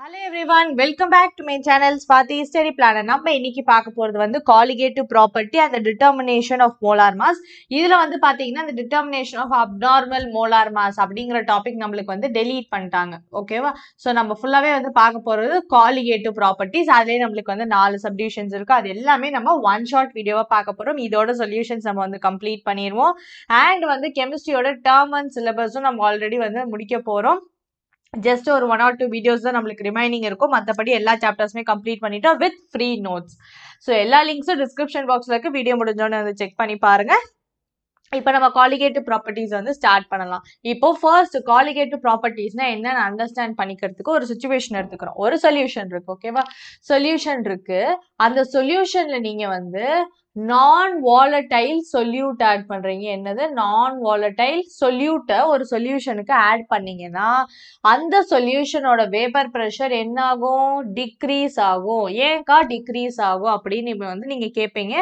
Hello everyone welcome back to my channel Swathi history பிளான நம்ம இன்னைக்கு பார்க்க போகிறது வந்து காலிகேட்டிவ் ப்ராப்பர்ட்டி அந்த டிட்டர்மினேஷன் ஆஃப் மோலார் மாஸ் இதில் வந்து பார்த்தீங்கன்னா அந்த determination of abnormal molar mass அப்படிங்கிற டாபிக் நம்மளுக்கு வந்து டெலீட் பண்ணிட்டாங்க ஓகேவா ஸோ நம்ம ஃபுல்லாகவே வந்து பார்க்க போகிறது காலிகேட்டிவ் ப்ராப்பர்ட்டிஸ் அதுலேயே நம்மளுக்கு வந்து நாலு சப்டிவிஷன்ஸ் இருக்குது அது எல்லாமே நம்ம ஒன் ஷார்ட் வீடியோவாக பார்க்க போகிறோம் இதோட சொல்யூஷன்ஸ் நம்ம வந்து கம்ப்ளீட் பண்ணிடுவோம் அண்ட் வந்து கெமிஸ்ட்ரியோட டேர்ம் அண்ட் சிலபஸும் நம்ம ஆல்ரெடி வந்து முடிக்க போகிறோம் ஜஸ்ட் ஒரு ஒன் ஆர் டூ வீடியோஸ் தான் நம்மளுக்கு ரிமைனிங் இருக்கும் மற்றபடி எல்லா சாப்டர்ஸுமே கம்ப்ளீட் பண்ணிட்டோம் வித் ஃப்ரீ நோட்ஸ் ஸோ எல்லா லிங்க்ஸும் டிஸ்கிரிப்ஷன் பாக்ஸில் இருக்குது வீடியோ முடிஞ்சோன்னு வந்து செக் பண்ணி பாருங்கள் இப்போ நம்ம காலிகேட்டிவ் ப்ராப்பர்ட்டிஸ் வந்து ஸ்டார்ட் பண்ணலாம் இப்போ ஃபர்ஸ்ட் காலிகேட்டிவ் ப்ராப்பர்ட்டிஸ்னா என்னன்னு அண்டர்ஸ்டாண்ட் பண்ணிக்கிறதுக்கு ஒரு சுச்சுவேஷன் எடுத்துக்கிறோம் ஒரு சொல்யூஷன் இருக்கு ஓகேவா சொல்யூஷன் இருக்கு அந்த சொல்யூஷன்ல நீங்க வந்து நான் வாலட்டைல் சொல்யூட் ஆட் பண்ணுறீங்க என்னது நான் வாலட்டைல் சொல்யூட்டை ஒரு சொல்யூஷனுக்கு ஆட் பண்ணிங்கன்னா அந்த சொல்யூஷனோட வேப்பர் ப்ரெஷர் என்ன ஆகும் டிக்ரீஸ் ஆகும் ஏன்க்கா டிக்ரீஸ் ஆகும் அப்படின்னு இப்போ வந்து நீங்கள் கேட்பீங்க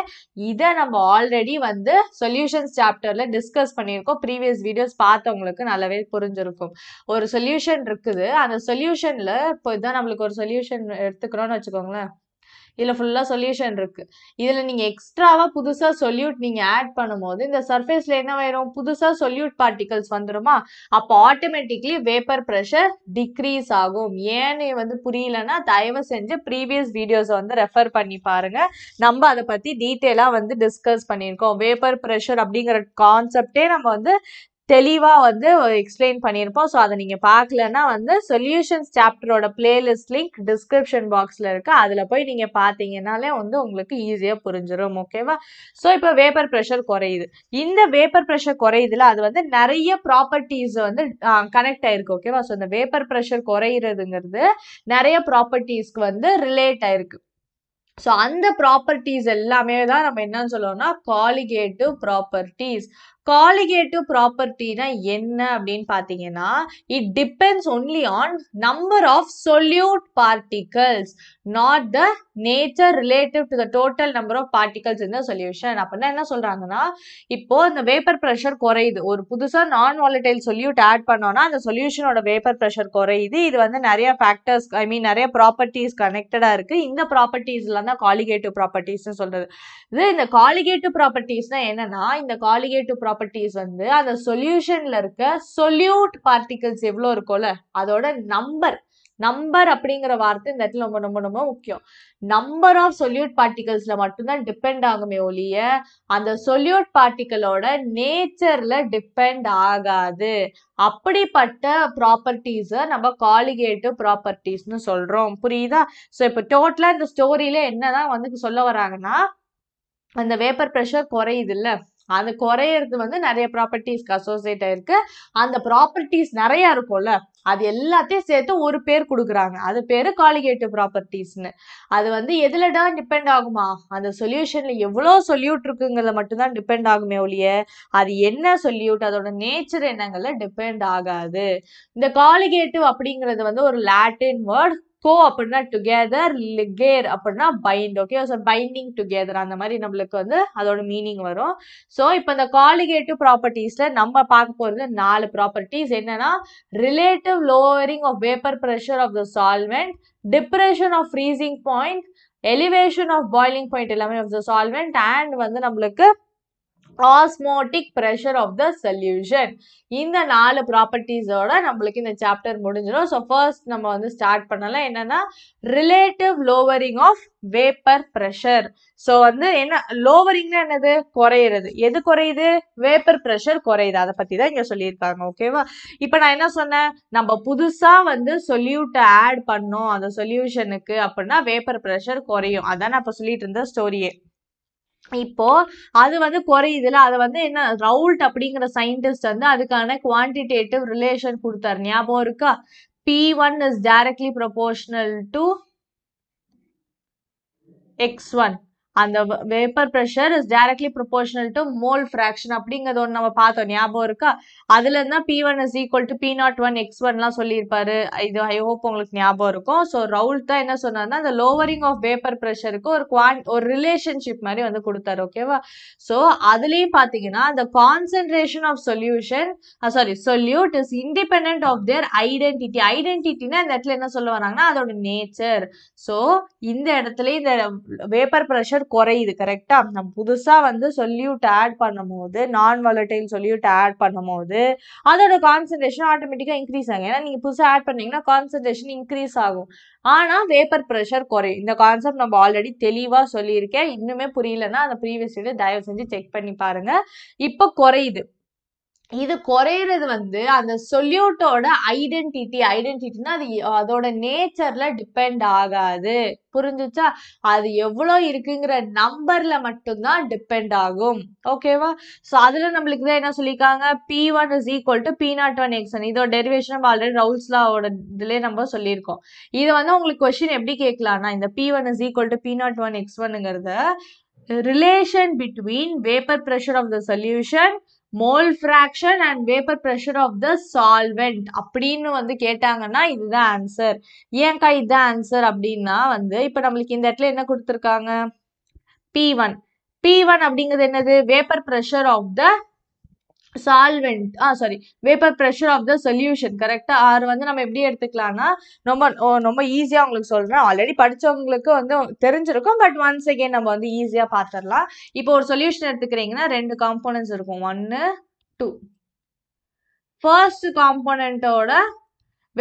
இதை நம்ம ஆல்ரெடி வந்து சொல்யூஷன்ஸ் சாப்டரில் டிஸ்கஸ் பண்ணியிருக்கோம் ப்ரீவியஸ் வீடியோஸ் பார்த்தவங்களுக்கு நல்லாவே புரிஞ்சிருக்கும் ஒரு சொல்யூஷன் இருக்குது அந்த சொல்யூஷனில் இப்போ இதான் நம்மளுக்கு ஒரு சொல்யூஷன் எடுத்துக்கிறோன்னு வச்சுக்கோங்களேன் இதில் ஃபுல்லாக சொல்யூஷன் இருக்குது இதில் நீங்கள் எக்ஸ்ட்ராவாக புதுசாக சொல்யூட் நீங்கள் ஆட் பண்ணும்போது இந்த சர்ஃபேஸில் என்ன ஆயிரும் புதுசாக சொல்யூட் பார்ட்டிகல்ஸ் வந்துருமா அப்போ ஆட்டோமேட்டிக்லி வேப்பர் ப்ரெஷர் டிக்ரீஸ் ஆகும் ஏன்னு வந்து புரியலன்னா தயவு செஞ்சு ப்ரீவியஸ் வீடியோஸை வந்து ரெஃபர் பண்ணி பாருங்கள் நம்ம அதை பற்றி டீட்டெயிலாக வந்து டிஸ்கஸ் பண்ணியிருக்கோம் வேப்பர் ப்ரெஷர் அப்படிங்கிற கான்செப்டே நம்ம வந்து தெளிவாக வந்து எக்ஸ்பிளைன் பண்ணியிருப்போம் ஸோ அதை நீங்கள் பார்க்கலன்னா வந்து சொல்யூஷன்ஸ் சாப்டரோட பிளேலிஸ்ட் லிங்க் டிஸ்கிரிப்ஷன் பாக்ஸில் இருக்குது அதில் போய் நீங்கள் பார்த்தீங்கன்னாலே வந்து உங்களுக்கு ஈஸியாக புரிஞ்சிடும் ஓகேவா ஸோ இப்போ வேப்பர் ப்ரெஷர் குறையுது இந்த வேப்பர் ப்ரெஷர் குறையுதுல அது வந்து நிறைய ப்ராப்பர்ட்டிஸ் வந்து கனெக்ட் ஆயிருக்கு ஓகேவா ஸோ இந்த வேப்பர் ப்ரெஷர் குறையிறதுங்கிறது நிறைய ப்ராப்பர்ட்டிஸ்க்கு வந்து ரிலேட் ஆயிருக்கு ஸோ அந்த ப்ராப்பர்ட்டிஸ் எல்லாமே தான் நம்ம என்னன்னு சொல்லுவோம்னா காலிகேட்டிவ் ப்ராப்பர்ட்டிஸ் காலிகேட்டிவ் ப்ராப்பர்ட்டினா என்ன அப்படின்னு பார்த்தீங்கன்னா it depends only on number of solute particles not the nature relative to the total number of particles இந்த சொல்யூஷன் அப்படின்னா என்ன சொல்கிறாங்கன்னா இப்போ இந்த வேப்பர் ப்ரெஷர் குறையுது ஒரு புதுசாக நான் வாலிடைல் சொல்யூட் ஆட் பண்ணோன்னா அந்த சொல்யூஷனோட வேப்பர் ப்ரெஷர் குறையுது இது வந்து நிறைய ஃபேக்டர்ஸ் ஐ மீன் நிறைய ப்ராப்பர்ட்டிஸ் கனெக்டடாக இருக்குது இந்த ப்ராப்பர்ட்டிஸ்லாம் தான் காலிகேட்டிவ் ப்ராப்பர்ட்டிஸ்னு சொல்கிறது இது இந்த காலிகேட்டிவ் ப்ராப்பர்ட்டிஸ்னால் என்னென்னா இந்த காலிகேட்டிவ் ப்ராப்பர்ட்டி ப்ராப்பர்ட்டிஸ் வந்து அந்த சொல்யூஷன்ல இருக்க சொல்யூட் பார்ட்டிகல்ஸ் எவ்வளோ இருக்கும்ல அதோட நம்பர் நம்பர் அப்படிங்கிற வார்த்தை இந்த இடத்துல ரொம்ப ரொம்ப ரொம்ப முக்கியம் நம்பர் ஆஃப் சொல்யூட் பார்ட்டிகல்ஸ்ல மட்டும்தான் டிபெண்ட் ஆகுமே ஒழிய அந்த சொல்யூட் பார்ட்டிகளோட நேச்சர்ல டிபெண்ட் ஆகாது அப்படிப்பட்ட ப்ராப்பர்ட்டிஸை நம்ம காலிகேட்டிவ் ப்ராப்பர்ட்டிஸ்னு சொல்றோம் புரியுதா ஸோ இப்போ டோட்டலா இந்த ஸ்டோரியில என்னதான் வந்து சொல்ல வராங்கன்னா அந்த வேப்பர் ப்ரெஷர் குறையுது இல்லை அது குறையிறது வந்து நிறைய ப்ராப்பர்ட்டிஸ்க்கு அசோசியேட் ஆயிருக்கு அந்த ப்ராப்பர்ட்டிஸ் நிறையா இருக்கும்ல அது எல்லாத்தையும் சேர்த்து ஒரு பேர் கொடுக்குறாங்க அது பேர் காலிகேட்டிவ் ப்ராப்பர்ட்டிஸ்னு அது வந்து எதில் தான் டிபெண்ட் ஆகுமா அந்த சொல்யூஷனில் எவ்வளோ சொல்யூட் இருக்குங்கிறத மட்டும்தான் டிபெண்ட் ஆகுமே ஒழிய அது என்ன சொல்யூட் அதோட நேச்சர் என்னங்கள டிபெண்ட் ஆகாது இந்த காலிகேட்டிவ் அப்படிங்கிறது வந்து ஒரு லாட்டின் வேர்ட் கோ அப்படின்னா டுகெதர் லிகேர் அப்படின்னா bind okay so binding together அந்த மாதிரி நம்மளுக்கு வந்து அதோட மீனிங் வரும் ஸோ இப்போ இந்த காலிகேட்டிவ் ப்ராப்பர்ட்டிஸில் நம்ம பார்க்க போகிறது நாலு ப்ராப்பர்ட்டிஸ் என்னன்னா relative lowering of vapour pressure of the solvent depression of freezing point elevation of boiling point எல்லாமே ஆஃப் த சால்வெண்ட் அண்ட் வந்து நம்மளுக்கு osmotic pressure of the solution இந்த நாலு ப்ராப்பர்ட்டிஸோட நம்மளுக்கு இந்த சாப்டர் முடிஞ்சிடும் ஸோ ஃபர்ஸ்ட் நம்ம வந்து ஸ்டார்ட் பண்ணலாம் என்னன்னா relative lowering of vapour pressure so வந்து என்ன லோவரிங்னா என்னது குறையிறது எது குறையுது வேப்பர் ப்ரெஷர் குறையுது அதை பற்றி தான் இங்கே சொல்லியிருக்காங்க ஓகேவா இப்போ நான் என்ன சொன்னேன் நம்ம புதுசாக வந்து சொல்யூட்டை ஆட் பண்ணோம் அந்த சொல்யூஷனுக்கு அப்படின்னா வேப்பர் ப்ரெஷர் குறையும் அதான் நான் இப்போ சொல்லிட்டு இருந்த ஸ்டோரியே இப்போ அது வந்து குறையுதுல அது வந்து என்ன ரவுல்ட் அப்படிங்கிற சயின்டிஸ்ட் வந்து அதுக்கான குவான்டிடேட்டிவ் ரிலேஷன் கொடுத்தாரு ஞாபகம் இருக்கா P one is directly proportional to X one அந்த vapour pressure is directly proportional to mole fraction அப்படிங்கிறது ஒன்று நம்ம பார்த்தோம் ஞாபகம் இருக்கா அதுல இருந்தா P one is equal to P naught one X ஒன்லாம் சொல்லியிருப்பாரு இது ஐ ஹோப் உங்களுக்கு ஞாபகம் இருக்கும் ஸோ ரவுல் தான் என்ன சொன்னார்னா அந்த லோவரிங் ஆஃப் வேப்பர் ப்ரெஷருக்கு ஒரு குவான் ஒரு ரிலேஷன்ஷிப் மாதிரி வந்து கொடுத்தாரு ஓகேவா ஸோ அதுலேயும் பார்த்தீங்கன்னா அந்த concentration of solution sorry solute is independent of their identity ஐடென்டிட்டினா இந்த இடத்துல என்ன சொல்ல வராங்கன்னா அதோட நேச்சர் ஸோ இந்த இடத்துல இந்த வேப்பர் ப்ரெஷர் குறையுது கரெக்டாக நம்ம புதுசாக வந்து சொல்யூட் ஆட் பண்ணும்போது நான் வாலட்டைல் சொல்யூட் ஆட் பண்ணும்போது அதோட கான்சன்ட்ரேஷன் ஆட்டோமேட்டிக்காக இன்க்ரீஸ் ஆகும் ஏன்னா நீங்கள் புதுசாக ஆட் பண்ணீங்கன்னா கான்சன்ட்ரேஷன் இன்க்ரீஸ் ஆகும் ஆனால் வேப்பர் ப்ரெஷர் குறையும் இந்த கான்செப்ட் நம்ம ஆல்ரெடி தெளிவாக சொல்லியிருக்கேன் இன்னுமே புரியலன்னா அந்த ப்ரீவியஸ் வீடியோ தயவு செஞ்சு செக் பண்ணி பாருங்க இப்போ குறையுது இது குறையிறது வந்து அந்த சொல்யூட்டோட ஐடென்டிட்டி ஐடென்டிட்டின்னா அது அதோட நேச்சர்ல டிபெண்ட் ஆகாது புரிஞ்சுச்சா அது எவ்வளோ இருக்குங்கிற நம்பர்ல மட்டும்தான் டிபெண்ட் ஆகும் ஓகேவா ஸோ அதுல நம்மளுக்கு தான் என்ன சொல்லியிருக்காங்க P one is equal to P naught one X one இதோட டெரிவேஷன் நம்ம ஆல்ரெடி ரவுல்ஸ்லாவோட இதுலேயே நம்ம சொல்லியிருக்கோம் இது வந்து உங்களுக்கு கொஸ்டின் எப்படி கேட்கலாம்னா இந்த P one is equal to P naught one X ஒன்னுங்கிறத relation between vapour pressure of the solution mole fraction and vapour pressure of the solvent அப்படின்னு வந்து கேட்டாங்கன்னா இதுதான் ஆன்சர் ஏன்க்கா இதுதான் ஆன்சர் அப்படின்னா வந்து இப்போ நம்மளுக்கு இந்த இடத்துல என்ன கொடுத்துருக்காங்க பி ஒன் பி ஒன் அப்படிங்கிறது என்னது vapour pressure of the solvent ah sorry vapour pressure of the solution கரெக்டாக ஆறு வந்து நம்ம எப்படி எடுத்துக்கலாம்னா ரொம்ப ரொம்ப ஈஸியாக உங்களுக்கு சொல்கிறேன் ஆல்ரெடி படித்தவங்களுக்கு வந்து தெரிஞ்சிருக்கும் பட் ஒன்ஸ் அகெயின் நம்ம வந்து ஈஸியாக பார்த்துடலாம் இப்போ ஒரு சொல்யூஷன் எடுத்துக்கிறீங்கன்னா ரெண்டு காம்போனன்ட்ஸ் இருக்கும் ஒன்று டூ ஃபர்ஸ்ட் காம்போனண்ட்டோட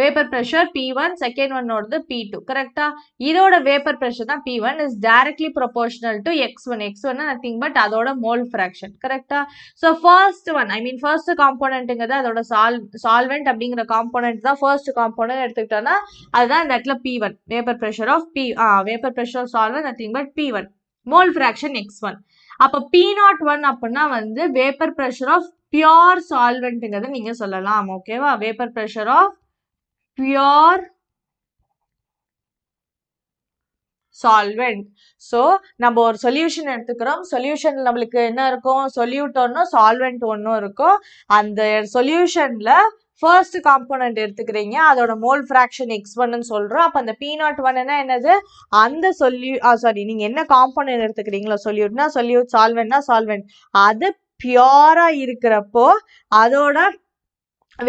vapour pressure P one second ஒன்னோடது பி டூ கரெக்டா இதோட வேப்பர் ப்ரெஷர் தான் P one is directly proportional to X one X one nothing but அதோட மோல் ஃபிராக்ஷன் கரெக்டா so first one I mean first காம்போனன்ட்டுங்கிறது அதோட சால் சால்வெண்ட் அப்படிங்கிற காம்போனன்ட் தான் ஃபர்ஸ்ட் காம்போனன்ட் எடுத்துக்கிட்டோம்னா அதுதான் இந்த இடத்துல P one vapour pressure of P vapour pressure of solvent nothing but P one mole fraction X one அப்போ பி நாட் ஒன் அப்படின்னா வந்து வேப்பர் ப்ரெஷர் ஆஃப் பியோர் சால்வெண்ட்டுங்கிறத நீங்கள் சொல்லலாம் ஓகேவா vapour pressure of pure solvent so நம்ம ஒரு solution எடுத்துக்கிறோம் சொல்யூஷன் நம்மளுக்கு என்ன இருக்கும் சொல்யூட் ஒன்றும் சால்வெண்ட் ஒன்றும் இருக்கும் அந்த சொல்யூஷனில் ஃபர்ஸ்ட் காம்போனண்ட் எடுத்துக்கிறீங்க அதோட மோல் ஃப்ராக்ஷன் எக்ஸ் ஒன்னு சொல்கிறோம் அப்போ அந்த பீ நாட் ஒன்னுனா என்னது அந்த சொல்யூ சாரி நீங்கள் என்ன காம்போனன்ட் எடுத்துக்கிறீங்களோ சொல்யூட்னா சொல்யூட் சால்வெண்ட்னா சால்வெண்ட் அது பியூராக இருக்கிறப்போ அதோட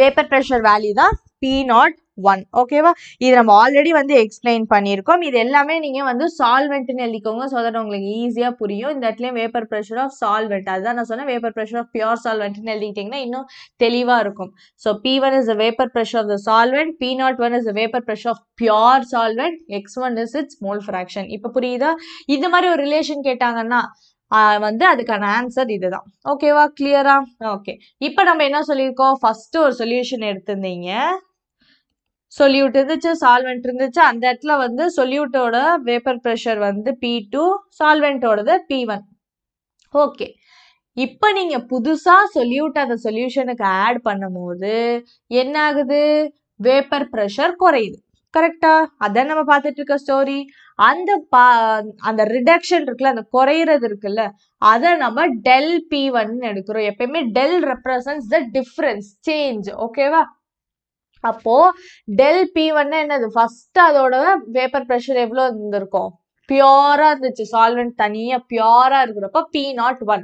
வேப்பர் ப்ரெஷர் வேல்யூ தான் பி நாட் ஒன் ஓகேவா இது நம்ம ஆல்ரெடி வந்து எக்ஸ்பிளைன் பண்ணியிருக்கோம் இது எல்லாமே நீங்கள் வந்து சால்வெண்ட்னு எழுதிக்கோங்க ஸோ தட் உங்களுக்கு ஈஸியாக புரியும் இந்த இடத்துலையும் வேப்பர் ப்ரெஷர் ஆஃப் சால்வெண்ட் அதுதான் நான் சொன்னேன் வேப்பர் ப்ரெஷர் ஆஃப் பியூர் சால்வெண்ட்னு எழுதிக்கிட்டிங்கன்னா இன்னும் தெளிவாக இருக்கும் so P one is a vapour pressure of the solvent P naught one is a vapour pressure of pure solvent X one is its mole fraction இப்போ புரியுதா இந்த மாதிரி ஒரு ரிலேஷன் கேட்டாங்கன்னா வந்து அதுக்கான ஆன்சர் இதுதான் ஓகேவா கிளியரா ஓகே இப்போ நம்ம என்ன சொல்லியிருக்கோம் ஃபர்ஸ்ட் ஒரு சொல்யூஷன் எடுத்திருந்தீங்க சொல்யூட் இருந்துச்சு சால்வெண்ட் இருந்துச்சு அந்த இடத்துல வந்து சொல்யூட்டோட வேப்பர் ப்ரெஷர் வந்து பி டூ சால்வெண்ட்டோடது பி ஒன் ஓகே இப்போ நீங்கள் புதுசாக சொல்யூட் அந்த சொல்யூஷனுக்கு ஆட் பண்ணும்போது என்ன ஆகுது வேப்பர் ப்ரெஷர் குறையுது கரெக்டா அதான் நம்ம பார்த்துட்டு இருக்க ஸ்டோரி அந்த பா அந்த ரிடக்ஷன் இருக்குல்ல அந்த குறையிறது இருக்குல்ல அதை நம்ம டெல் பி ஒன் எடுக்கிறோம் எப்பயுமே del represents the difference change ஓகேவா அப்போது டெல் பி ஒன்னு என்னது ஃபஸ்ட்டு அதோட வேப்பர் ப்ரெஷர் எவ்வளோ இருந்திருக்கும் பியோராக இருந்துச்சு சால்வெண்ட் தனியாக பியோராக இருக்கிறப்ப பி நாட் ஒன்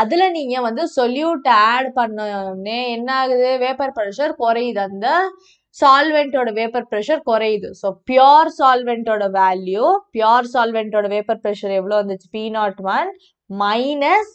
அதில் நீங்கள் வந்து சொல்யூட் ஆட் பண்ணோடனே என்ன ஆகுது வேப்பர் ப்ரெஷர் குறையுது அந்த சால்வெண்ட்டோட வேப்பர் ப்ரெஷர் குறையுது ஸோ பியோர் சால்வெண்ட்டோட வேல்யூ பியோர் சால்வெண்ட்டோட வேப்பர் ப்ரெஷர் எவ்வளோ வந்துச்சு P naught one minus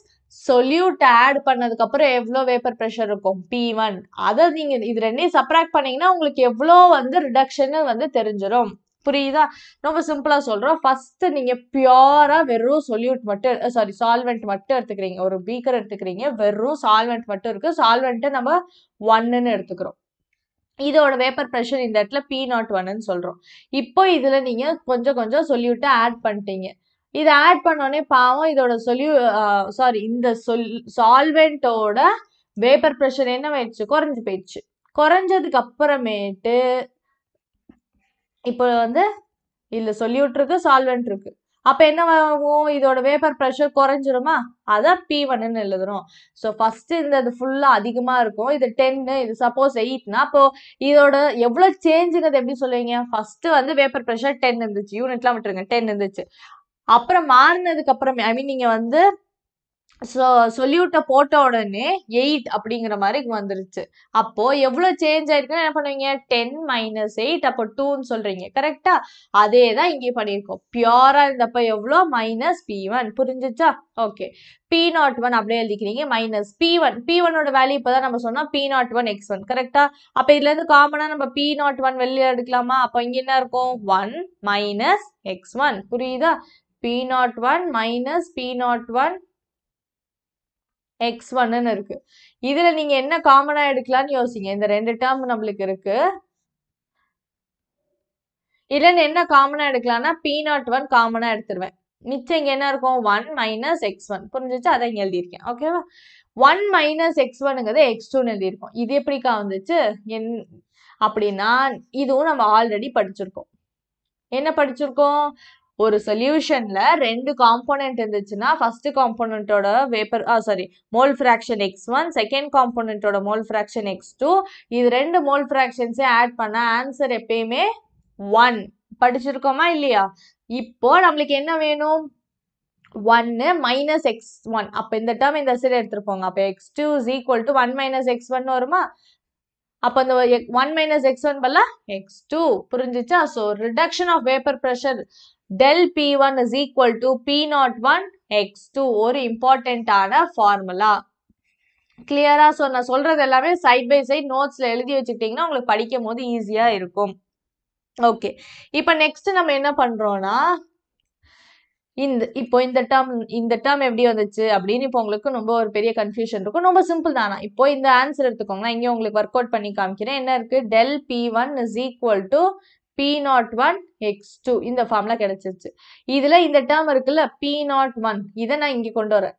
solute add பண்ணதுக்கப்புறம் எவ்வளோ வேப்பர் ப்ரெஷர் இருக்கும் பி ஒன் அதை நீங்கள் இது ரெண்டையும் சப்ராக்ட் பண்ணீங்கன்னா உங்களுக்கு எவ்வளோ வந்து ரிடக்ஷன் வந்து தெரிஞ்சிடும் புரியுதா ரொம்ப சிம்பிளாக சொல்கிறோம் ஃபஸ்ட்டு நீங்கள் பியூராக வெறும் சொல்யூட் மட்டும் சாரி சால்வெண்ட் மட்டும் எடுத்துக்கிறீங்க ஒரு பீக்கர் எடுத்துக்கிறீங்க வெறும் சால்வெண்ட் மட்டும் இருக்குது சால்வெண்ட்டை நம்ம ஒன்றுன்னு எடுத்துக்கிறோம் இதோட வேப்பர் ப்ரெஷர் இந்த இடத்துல பி நாட் ஒன்னு சொல்கிறோம் இப்போ இதில் நீங்கள் கொஞ்சம் கொஞ்சம் சொல்யூட்டை ஆட் பண்ணிட்டீங்க இதை ஆட் பண்ணோடனே பாவம் இதோட சொல்யூ சாரி இந்த சொல் சால்வெண்ட்டோட வேப்பர் ப்ரெஷர் என்ன ஆயிடுச்சு குறைஞ்சி போயிடுச்சு குறைஞ்சதுக்கு அப்புறமேட்டு இப்போ வந்து இதில் சொல்யூட் இருக்கு சால்வெண்ட் இருக்கு அப்போ என்ன ஆகும் இதோட வேப்பர் ப்ரெஷர் குறைஞ்சிருமா அதான் பி ஒன்னு எழுதுறோம் ஸோ ஃபர்ஸ்ட் இந்த இது ஃபுல்லாக அதிகமாக இருக்கும் இது டென்னு இது சப்போஸ் எயிட்னா அப்போ இதோட எவ்வளோ சேஞ்சுங்கிறது எப்படி சொல்லுவீங்க ஃபர்ஸ்ட் வந்து வேப்பர் ப்ரெஷர் டென் இருந்துச்சு யூனிட்லாம் விட்டுருங்க டென் இருந்துச்சு அப்புறம் மாறினதுக்கு அப்புறம் ஐ மீன் நீங்கள் வந்து ஸோ சொல்லிவிட்ட போட்ட உடனே எயிட் அப்படிங்கிற மாதிரி வந்துருச்சு அப்போ எவ்வளோ சேஞ்ச் ஆயிருக்குன்னு என்ன பண்ணுவீங்க டென் மைனஸ் எயிட் அப்போ டூன்னு சொல்கிறீங்க கரெக்டாக அதே தான் இங்கே பண்ணியிருக்கோம் பியூராக இருந்தப்போ எவ்வளோ மைனஸ் பி ஒன் புரிஞ்சிச்சா ஓகே பி நாட் ஒன் அப்படியே எழுதிக்கிறீங்க மைனஸ் பி ஒன் பி ஒன்னோட வேல்யூ இப்போ தான் நம்ம சொன்னோம் P naught one X one கரெக்டாக அப்போ இதுலேருந்து காமனாக நம்ம பி நாட் ஒன் வெளியில் எடுக்கலாமா அப்போ இங்கே என்ன இருக்கும் ஒன் மைனஸ் எக்ஸ் ஒன் புரியுதா P naught one minus P naught one X ஒன்னு இருக்கு இதுல நீங்க என்ன காமனா எடுக்கலாம்னு யோசிங்க இந்த ரெண்டு டேர்ம் நம்மளுக்கு இருக்கு இதில் என்ன காமனா எடுக்கலாம்னா பி நாட் ஒன் காமனா எடுத்துருவேன் மிச்சம் இங்கே என்ன இருக்கும் ஒன் மைனஸ் எக்ஸ் ஒன் புரிஞ்சிச்சு அதை இங்கே எழுதியிருக்கேன் ஓகேவா ஒன் மைனஸ் எக்ஸ் ஒனுங்கிறது எக்ஸ் டூன்னு எழுதியிருக்கோம் இது எப்படிக்கா வந்துச்சு என் அப்படின்னா இதுவும் நம்ம ஆல்ரெடி படிச்சிருக்கோம் என்ன படிச்சிருக்கோம் ஒரு சொல்யூஷன்ல ரெண்டு காம்போனன்ட் இருந்துச்சுன்னா ஃபர்ஸ்ட் காம்போனன்ட்டோட vapour ah sorry mole fraction X one second காம்போனன்ட்டோட மோல் ஃப்ராக்ஷன் எக்ஸ் டூ இது ரெண்டு மோல் ஃப்ராக்ஷன்ஸே ஆட் பண்ண ஆன்சர் எப்பயுமே ஒன் படிச்சிருக்கோமா இல்லையா இப்போ நம்மளுக்கு என்ன வேணும் ஒன்னு மைனஸ் எக்ஸ் ஒன் அப்போ இந்த டேர்ம் இந்த சைடு எடுத்துருப்போங்க அப்போ X two is equal to one minus X one வருமா அப்போ அந்த ஒன் மைனஸ் எக்ஸ் ஒன் பல்ல எக்ஸ் டூ புரிஞ்சிச்சா so reduction of vapour pressure del P one is equal to P naught one X two ஒரு இம்பார்ட்டண்ட்டான formula கிளியராக so நான் சொல்றது எல்லாமே சைட் பை சைட் நோட்ஸ்ல எழுதி வச்சுக்கிட்டீங்கன்னா உங்களுக்கு படிக்கும் போது ஈஸியாக இருக்கும் ஓகே இப்போ நெக்ஸ்ட் நம்ம என்ன பண்றோம்னா இந்த இப்போ இந்த டேர்ம் இந்த டேர்ம் எப்படி வந்துச்சு அப்படின்னு இப்போ உங்களுக்கு ரொம்ப ஒரு பெரிய கன்ஃபியூஷன் இருக்கும் ரொம்ப சிம்பிள் தானா இப்போ இந்த ஆன்சர் எடுத்துக்கோங்க இங்கே உங்களுக்கு ஒர்க் அவுட் பண்ணி காமிக்கிறேன் என்ன இருக்குது del P one is equal to P naught one X two இந்த ஃபார்மில் கிடச்சிருச்சு இதில் இந்த டேர்ம் இருக்குல்ல பி நாட் ஒன் இதை நான் இங்கே கொண்டு வரேன்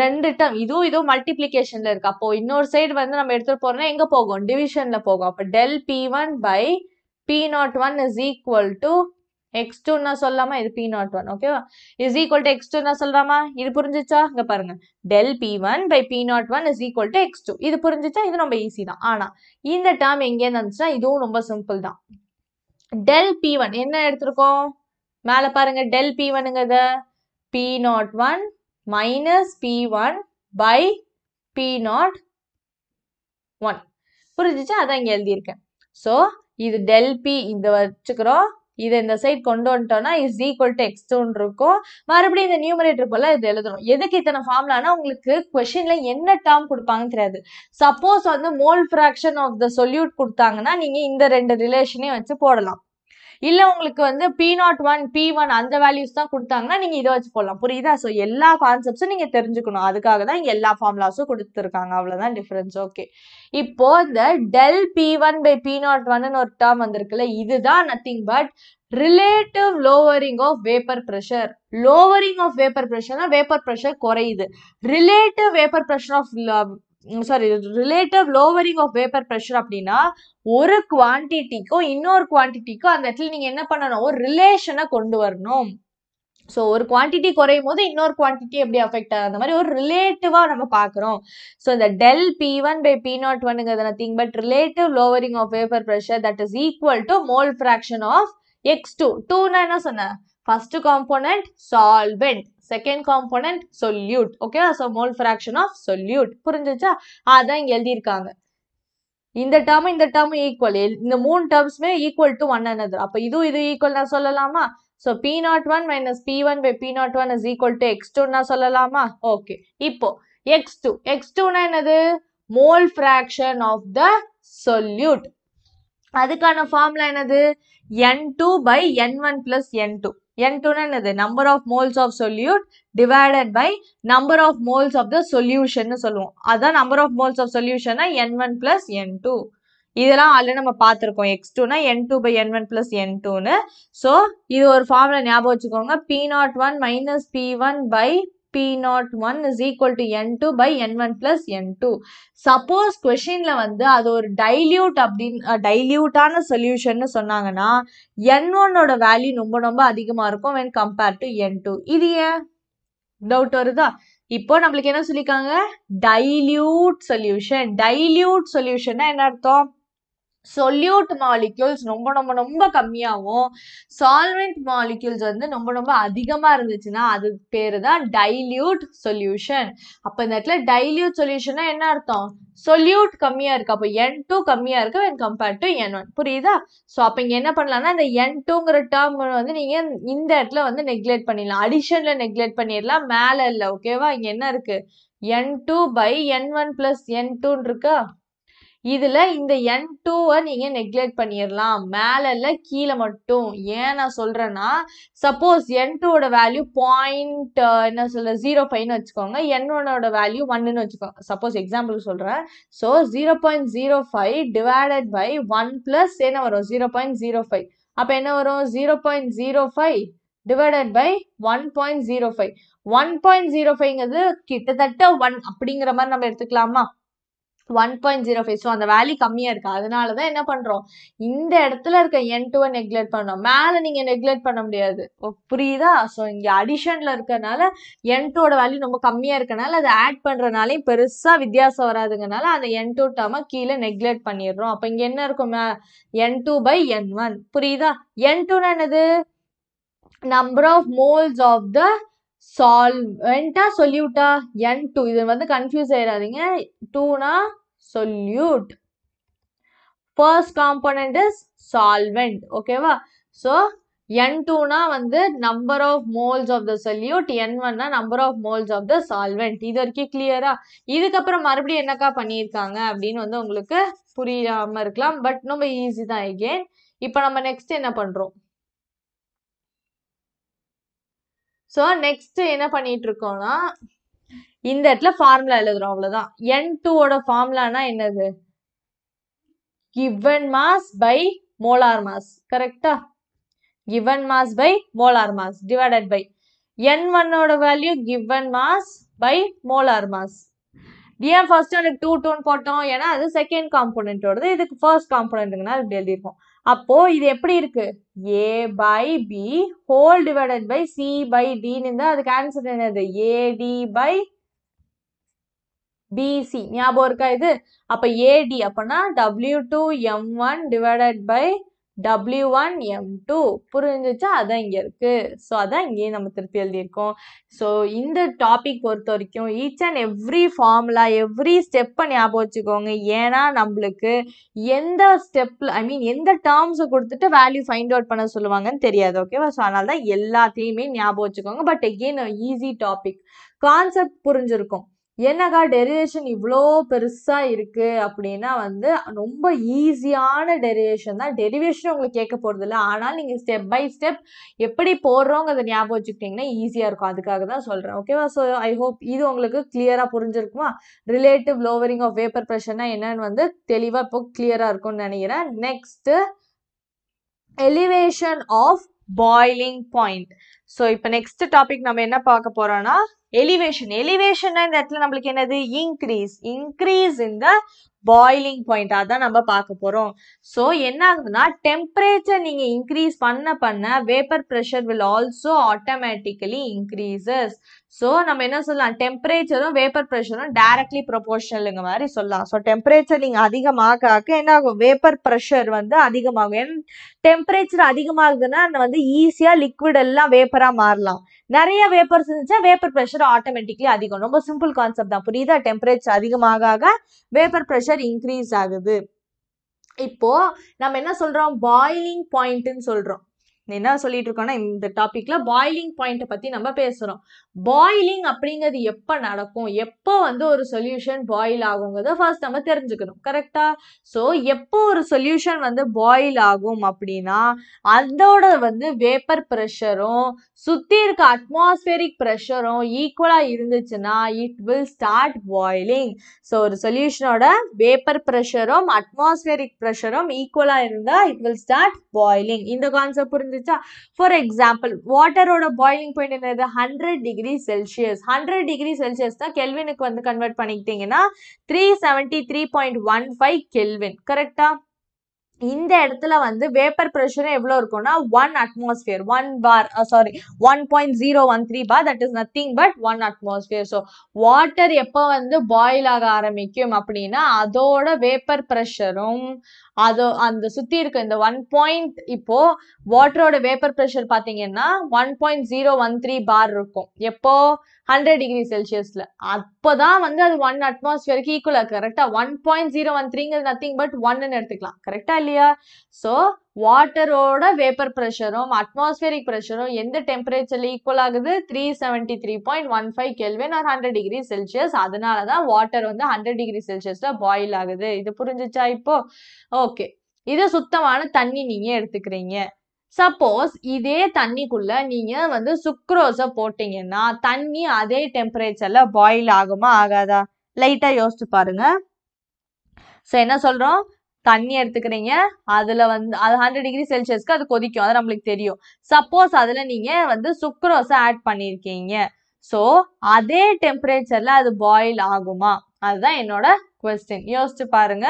ரெண்டு டேர்ம் இதுவும் இதுவும் மல்டிப்ளிகேஷனில் இருக்குது அப்போது இன்னொரு சைடு வந்து நம்ம எடுத்துகிட்டு போகிறேன் எங்கே போகும் டிவிஷனில் போகும் அப்போ del P one by P naught to X2 நான் சொல்லாமா இது பி நாட் ஒன் ஓகேவா இஸ் ஈக்குவல் டு எக்ஸ் இது புரிஞ்சிச்சா இங்க பாருங்க del P one by P naught one X2 equal to இது புரிஞ்சிச்சா இது ரொம்ப ஈஸி தான் ஆனா இந்த டேர்ம் எங்கே வந்துச்சுன்னா இதுவும் ரொம்ப சிம்பிள் தான் டெல் பி ஒன் என்ன எடுத்திருக்கோம் மேலே பாருங்க டெல் பி ஒனுங்கிறத P naught one minus P one by P naught one புரிஞ்சிச்சு அதான் இங்கே எழுதியிருக்கேன் ஸோ இது டெல் பி இந்த வச்சுக்கிறோம் இதை இந்த சைட் கொண்டு வந்துட்டோம்னா இஸ் ஈக்குவல் டு எக்ஸ் டூன்னு இருக்கும் மறுபடியும் இந்த நியூமரேட்டர் போல இது எழுதணும் எதுக்கு இத்தனை ஃபார்ம்லானா உங்களுக்கு கொஷின்ல என்ன டேர்ம் கொடுப்பாங்கன்னு தெரியாது சப்போஸ் வந்து mole fraction of the solute கொடுத்தாங்கன்னா நீங்க இந்த ரெண்டு ரிலேஷனையும் வச்சு போடலாம் இல்லை உங்களுக்கு வந்து P naught one P one அந்த வேல்யூஸ் தான் கொடுத்தாங்கன்னா நீங்கள் இதை வச்சு போடலாம் புரியுதா ஸோ எல்லா கான்செப்ட்ஸும் நீங்கள் தெரிஞ்சுக்கணும் அதுக்காக தான் இங்கே எல்லா ஃபார்முலாஸும் கொடுத்துருக்காங்க அவ்வளோதான் டிஃப்ரென்ஸ் ஓகே இப்போ இந்த del P one by P naught ஒன்னு ஒரு டேர்ம் வந்திருக்குல்ல இதுதான் nothing but relative lowering of vapour pressure lowering of vapour ப்ரெஷர்னா வேப்பர் ப்ரெஷர் குறையுது relative vapour pressure of sorry relative lowering of paper pressure அப்படின்னா ஒரு குவான்டிட்டிக்கும் இன்னொரு குவான்டிட்டிக்கும் அந்த இடத்துல நீங்கள் என்ன பண்ணணும் ஒரு ரிலேஷனை கொண்டு வரணும் ஸோ ஒரு குவான்டிட்டி குறையும் போது இன்னொரு குவான்டிட்டி எப்படி அஃபெக்ட் ஆகுது அந்த மாதிரி ஒரு ரிலேட்டிவாக நம்ம பார்க்குறோம் ஸோ இந்த del P one by P naught ஒன்னுங்கிறது nothing but relative lowering of paper pressure that is equal to mole fraction of X two two நான் என்ன சொன்னேன் first component solvent second component solute ஓகேவா so mole fraction of solute புரிஞ்சிச்சா அதான் இங்கே எழுதியிருக்காங்க இந்த டேர்ம் இந்த டேர்ம் ஈக்குவல் இந்த மூணு டேர்ம்ஸுமே ஈக்குவல் டு ஒன் அனதர் அப்போ இதுவும் இது ஈக்குவல் நான் சொல்லலாமா so P naught one minus P one by P naught one is equal to X டூன்னா சொல்லலாமா ஓகே இப்போ எக்ஸ் டூ எக்ஸ் டூனா என்னது mole fraction of the solute அதுக்கான ஃபார்ம்ல என்னது N two by N one plus N two என்டுன்னு இது number of moles of solute divided by number of moles of the solution சொல்லுவோம் அதான் நம்பர் ஆஃப் மோல்ஸ் ஆஃப் சொல்யூஷனா N one plus N two இதெல்லாம் already நம்ம பார்த்துருக்கோம் X டூனா N two by N one plus N டூன்னு so இது ஒரு ஃபார்முலா ஞாபகம் வச்சுக்கோங்க P naught one minus P one by naught one is naught 1 N equal by N one N1 N two suppose கொஷினில் வந்து அது ஒரு டைல்யூட் அப்படின்னு டைல்யூட்டான சொல்யூஷன்னு சொன்னாங்கன்னா என் ஒன்னோட வேல்யூ ரொம்ப ரொம்ப அதிகமாக இருக்கும் when compare to N two இது ஏன் டவுட் வருதா இப்போ நம்மளுக்கு என்ன சொல்லியிருக்காங்க டைல்யூட் சொல்யூஷன் டைல்யூட் சொல்யூஷன்னா என்ன அர்த்தம் சொல்யூட் மாலிக்யூல்ஸ் ரொம்ப ரொம்ப ரொம்ப கம்மியாகவும் சால்வெண்ட் மாலிக்யூல்ஸ் வந்து ரொம்ப ரொம்ப அதிகமாக இருந்துச்சுன்னா அது பேர் தான் டைல்யூட் சொல்யூஷன் அப்போ இந்த இடத்துல டைல்யூட் சொல்யூஷன்னா என்ன அர்த்தம் சொல்யூட் கம்மியாக இருக்குது அப்போ என் டூ கம்மியாக இருக்கு when compared to N one புரியுதா ஸோ அப்போ இங்கே என்ன பண்ணலாம்னா இந்த என் டூங்கிற டேர்ம் வந்து நீங்கள் இந்த இடத்துல வந்து நெக்லெக்ட் பண்ணிடலாம் அடிஷனில் நெக்லெக்ட் பண்ணிடலாம் மேலே இல்லை ஓகேவா இங்கே என்ன இருக்குது N two by N one plus N டூன்னு இருக்கா இதில் இந்த என் டூவை நீங்கள் நெக்லெக்ட் பண்ணிடலாம் மேலே இல்லை கீழே மட்டும் ஏன் நான் சொல்கிறேன்னா சப்போஸ் என் டூவோட வேல்யூ பாயிண்ட் என்ன சொல்ல ஜீரோ ஃபைவ்னு வச்சுக்கோங்க என் ஒனோட வேல்யூ ஒன்னுன்னு வச்சுக்கோங்க சப்போஸ் எக்ஸாம்பிள் சொல்கிறேன் so zero point zero five divided by one plus என்ன வரும் ஜீரோ பாயிண்ட் ஜீரோ ஃபைவ் அப்போ என்ன வரும் zero point zero five divided by one point zero five one point zero ஃபைவ்ங்கிறது கிட்டத்தட்ட ஒன் அப்படிங்கிற மாதிரி நம்ம எடுத்துக்கலாமா one point zero five so அந்த வேல்யூ கம்மியாக இருக்குது அதனால தான் என்ன பண்ணுறோம் இந்த இடத்துல இருக்க என் டூவை நெக்லெக்ட் பண்ணோம் மேலே நீங்கள் நெக்லெக்ட் பண்ண முடியாது புரியுதா ஸோ இங்கே அடிஷனில் இருக்கனால என் டூவோட வேல்யூ ரொம்ப கம்மியாக இருக்கனால அதை ஆட் பண்ணுறனாலையும் பெருசாக வித்தியாசம் வராதுங்கனால அந்த என் டூ டேர்மை கீழே நெக்லெக்ட் பண்ணிடுறோம் அப்போ இங்கே என்ன இருக்கும் N two by N one புரியுதா என் டூன்னு என்னது number of moles of the சால்வெண்டா சொல்யூட்டா என் டூ இது வந்து கன்ஃபியூஸ் ஆயிடாதீங்க டூனா solute first component is solvent ஓகேவா ஸோ என் டூனா வந்து number of moles of the solute N ஒன்னா number of moles of the solvent இது வரைக்கும் கிளியரா இதுக்கப்புறம் மறுபடியும் என்னக்கா பண்ணியிருக்காங்க அப்படின்னு வந்து உங்களுக்கு புரியாம இருக்கலாம் பட் ரொம்ப ஈஸி தான் எகெயின் இப்போ நம்ம நெக்ஸ்ட் என்ன பண்றோம் ஸோ நெக்ஸ்ட் என்ன பண்ணிட்டு இருக்கோம்னா இந்த இடத்துல ஃபார்முலா எழுதுறோம் அவ்வளவுதான் என் டூவோட ஃபார்முலானா என்னது given mass by molar mass கரெக்டா given mass by molar mass divided by N ஒன்னோட வேல்யூ given mass by molar mass ஏன் ஃபர்ஸ்ட் எனக்கு டூ டூன்னு போட்டோம் ஏன்னா அது செகண்ட் காம்போனென்ட்டோடது இதுக்கு ஃபர்ஸ்ட் காம்போனென்ட்டுங்கனால இப்படி எழுதியிருக்கோம் அப்போ இது எப்படி இருக்கு A by B whole divided by C by டின்னு இருந்தால் அதுக்கு ஆன்சர் என்னது ஏடி பை பிசி ஞாபகம் இருக்கா இது அப்போ ஏடி அப்போனா W two M one divided by W one M two புரிஞ்சிச்சா அதான் இங்கே இருக்குது ஸோ அதான் இங்கேயே நம்ம திருப்பி எழுதியிருக்கோம் ஸோ இந்த டாபிக் பொறுத்த வரைக்கும் each and every formula every ஸ்டெப்பை ஞாபகம் வச்சுக்கோங்க ஏன்னா நம்மளுக்கு எந்த ஸ்டெப்பில் ஐ மீன் எந்த டேர்ம்ஸை கொடுத்துட்டு வேல்யூ ஃபைண்ட் அவுட் பண்ண சொல்லுவாங்கன்னு தெரியாது ஓகேவா ஸோ அதனால தான் எல்லாத்தையுமே ஞாபகம் வச்சுக்கோங்க but again easy topic concept புரிஞ்சிருக்கும் என்னக்கா டெரிவேஷன் இவ்வளோ பெருசாக இருக்குது அப்படின்னா வந்து ரொம்ப ஈஸியான டெரிவேஷன் தான் டெரிவேஷன் உங்களுக்கு கேட்க போகிறதில்ல ஆனால் நீங்கள் ஸ்டெப் பை ஸ்டெப் எப்படி போடுறோங்கிறத ஞாபகம் வச்சுக்கிட்டிங்கன்னா ஈஸியாக இருக்கும் அதுக்காக தான் சொல்கிறேன் ஓகேவா ஸோ ஐ ஹோப் இது உங்களுக்கு கிளியராக புரிஞ்சிருக்குமா ரிலேட்டிவ் லோவரிங் ஆஃப் பேப்பர் ப்ரெஷர்னா என்னன்னு வந்து தெளிவாக இப்போ கிளியராக இருக்கும்னு நினைக்கிறேன் next elevation of boiling point so இப்போ நெக்ஸ்ட் டாபிக் நம்ம என்ன பார்க்க போறோம்னா எலிவேஷன் எலிவேஷன் இந்த இடத்துல நம்மளுக்கு என்னது increase increase in the boiling point அதான் நம்ம பார்க்க போறோம் ஸோ என்ன ஆகுதுன்னா டெம்பரேச்சர் நீங்க இன்க்ரீஸ் பண்ண பண்ண vapour pressure will also automatically increases so நம்ம என்ன சொல்லலாம் டெம்பரேச்சரும் வேப்பர் ப்ரெஷரும் டைரக்ட்லி ப்ரொபோர்ஷனலுங்க மாதிரி சொல்லலாம் ஸோ டெம்பரேச்சர் நீங்கள் அதிகமாக ஆக்க என்ன ஆகும் வேப்பர் ப்ரெஷர் வந்து அதிகமாகும் ஏன்னா டெம்பரேச்சர் அதிகமாகுதுன்னா வந்து ஈஸியாக லிக்விட் எல்லாம் வேப்பராக மாறலாம் நிறைய வேப்பர்ஸ் இருந்துச்சுன்னா வேப்பர் ப்ரெஷர் ஆட்டோமேட்டிக்லி அதிகம் ரொம்ப சிம்பிள் கான்செப்ட் தான் புரியுதா டெம்பரேச்சர் அதிகமாக ஆக வேப்பர் ப்ரெஷர் இன்க்ரீஸ் ஆகுது இப்போ நம்ம என்ன சொல்றோம் பாயிலிங் பாயிண்ட்னு சொல்றோம் என்ன சொல்லிட்டு இருக்கோம்னா இந்த டாபிக்ல பாய்லிங் பாயிண்ட்டை பத்தி நம்ம பேசுறோம் பாய்லிங் அப்படிங்கிறது எப்போ நடக்கும் எப்போ வந்து ஒரு சொல்யூஷன் பாயில் ஆகுங்கிறத ஃபர்ஸ்ட் நம்ம தெரிஞ்சுக்கணும் கரெக்டா ஸோ எப்போ ஒரு சொல்யூஷன் வந்து பாயில் ஆகும் அப்படின்னா அதோட வந்து வேப்பர் ப்ரெஷரும் சுற்றி இருக்க அட்மாஸ்பியரிக் ப்ரெஷரும் ஈக்குவலாக இருந்துச்சுன்னா it will start boiling so ஒரு சொல்யூஷனோட வேப்பர் ப்ரெஷரும் அட்மாஸ்பியரிக் ப்ரெஷரும் ஈக்குவலாக இருந்தால் இட் வில் ஸ்டார்ட் பாயிலிங் இந்த கான்செப்ட் புரிஞ்சு வந்துச்சா ஃபார் எக்ஸாம்பிள் வாட்டரோட பாயிலிங் பாயிண்ட் என்னது hundred degree Celsius hundred degree Celsius தான் கெல்வினுக்கு வந்து கன்வெர்ட் பண்ணிக்கிட்டீங்கன்னா three seventy three point one five kelvin கரெக்டா இந்த இடத்துல வந்து வேப்பர் ப்ரெஷர் எவ்வளோ இருக்கும்னா one atmosphere one bar sorry one point zero one three bar that is nothing but one atmosphere so water எப்போ வந்து பாயில் ஆக ஆரம்பிக்கும் அப்படின்னா அதோட வேப்பர் ப்ரெஷரும் அதோ அந்த சுற்றி இருக்க இந்த ஒன் பாயிண்ட் இப்போ வாட்டரோட வேப்பர் ப்ரெஷர் பாத்தீங்கன்னா one point zero one three bar இருக்கும் எப்போ ஹண்ட்ரட் டிகிரி செல்சியஸில் அப்போ தான் வந்து அது ஒன் அட்மாஸ்பியருக்கு ஈக்குவலாக கரெக்டாக ஒன் பாயிண்ட் ஜீரோ ஒன் த்ரீங்கிறது நத்திங் பட் ஒன்னுன்னு எடுத்துக்கலாம் கரெக்டாக இல்லையா ஸோ வாட்டரோட வேப்பர் ப்ரெஷரும் அட்மாஸ்பியரிக் ப்ரெஷரும் எந்த டெம்பரேச்சரில் ஈக்குவல் ஆகுது three seventy three point one five kelvin ஒரு ஹண்ட்ரட் டிகிரி செல்சியஸ் அதனால தான் வாட்டர் வந்து ஹண்ட்ரட் டிகிரி செல்சியஸில் பாயில் ஆகுது இது புரிஞ்சிச்சா இப்போ ஓகே இது சுத்தமான தண்ணி நீங்கள் எடுத்துக்கிறீங்க சப்போஸ் இதே தண்ணிக்குள்ள நீங்கள் வந்து சுக்ரோஸை போட்டிங்கன்னா தண்ணி அதே டெம்பரேச்சர்ல பாயில் ஆகுமா ஆகாதா லைட்டாக யோசிச்சு பாருங்க சோ என்ன சொல்கிறோம் தண்ணி எடுத்துக்கிறீங்க அதுல வந்து அது ஹண்ட்ரட் டிகிரி செல்சியஸ்க்கு அது கொதிக்கும் அது நம்மளுக்கு தெரியும் சப்போஸ் அதுல நீங்க வந்து சுக்ரோஸை ஆட் பண்ணியிருக்கீங்க ஸோ அதே டெம்பரேச்சர்ல அது பாயில் ஆகுமா அதுதான் என்னோட கொஸ்டின் யோசிச்சு பாருங்க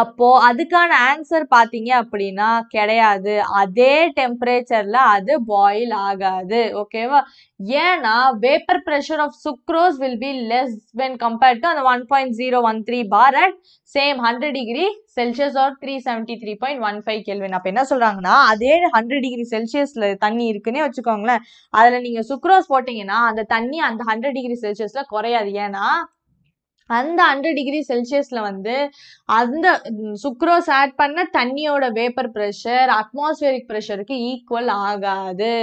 அப்போ அதுக்கான ஆன்சர் பார்த்தீங்க அப்படின்னா கிடையாது அதே டெம்பரேச்சர்ல அது பாயில் ஆகாது ஓகேவா ஏன்னா vapour pressure of sucrose will be less when compared to அந்த one point zero one three bar at same hundred degree Celsius or three seventy three point one five kelvin அப்போ என்ன சொல்கிறாங்கன்னா அதே ஹண்ட்ரட் டிகிரி செல்சியஸில் தண்ணி இருக்குன்னே வச்சுக்கோங்களேன் அதில் நீங்கள் சுக்ரோஸ் போட்டிங்கன்னா அந்த தண்ணி அந்த ஹண்ட்ரட் டிகிரி செல்சியஸில் குறையாது ஏன்னா அந்த ஹண்ட்ரட் டிகிரி செல்சியஸில் வந்து அந்த சுக்ரோஸ் ஆட் பண்ண தண்ணியோட வேப்பர் ப்ரெஷர் அட்மாஸ்பியரிக் ப்ரெஷருக்கு ஈக்குவல் ஆகாது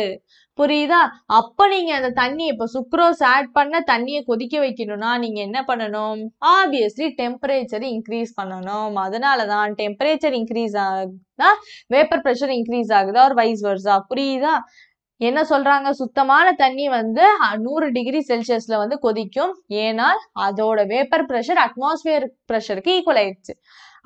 புரியுதா அப்போ நீங்கள் அந்த தண்ணி இப்போ சுக்ரோஸ் ஆட் பண்ண தண்ணியை கொதிக்க வைக்கணும்னா நீங்கள் என்ன பண்ணணும் ஆப்வியஸ்லி டெம்பரேச்சர் இன்க்ரீஸ் பண்ணணும் அதனால தான் டெம்பரேச்சர் இன்க்ரீஸ் ஆகுதா வேப்பர் ப்ரெஷர் இன்க்ரீஸ் ஆகுதா ஒரு வைஸ் வர்ஸா புரியுதா என்ன சொல்றாங்க சுத்தமான தண்ணி வந்து நூறு டிகிரி செல்சியஸ்ல வந்து கொதிக்கும் ஏனால் அதோட வேப்பர் ப்ரெஷர் அட்மாஸ்பியர் ப்ரெஷருக்கு ஈக்குவல் ஆயிடுச்சு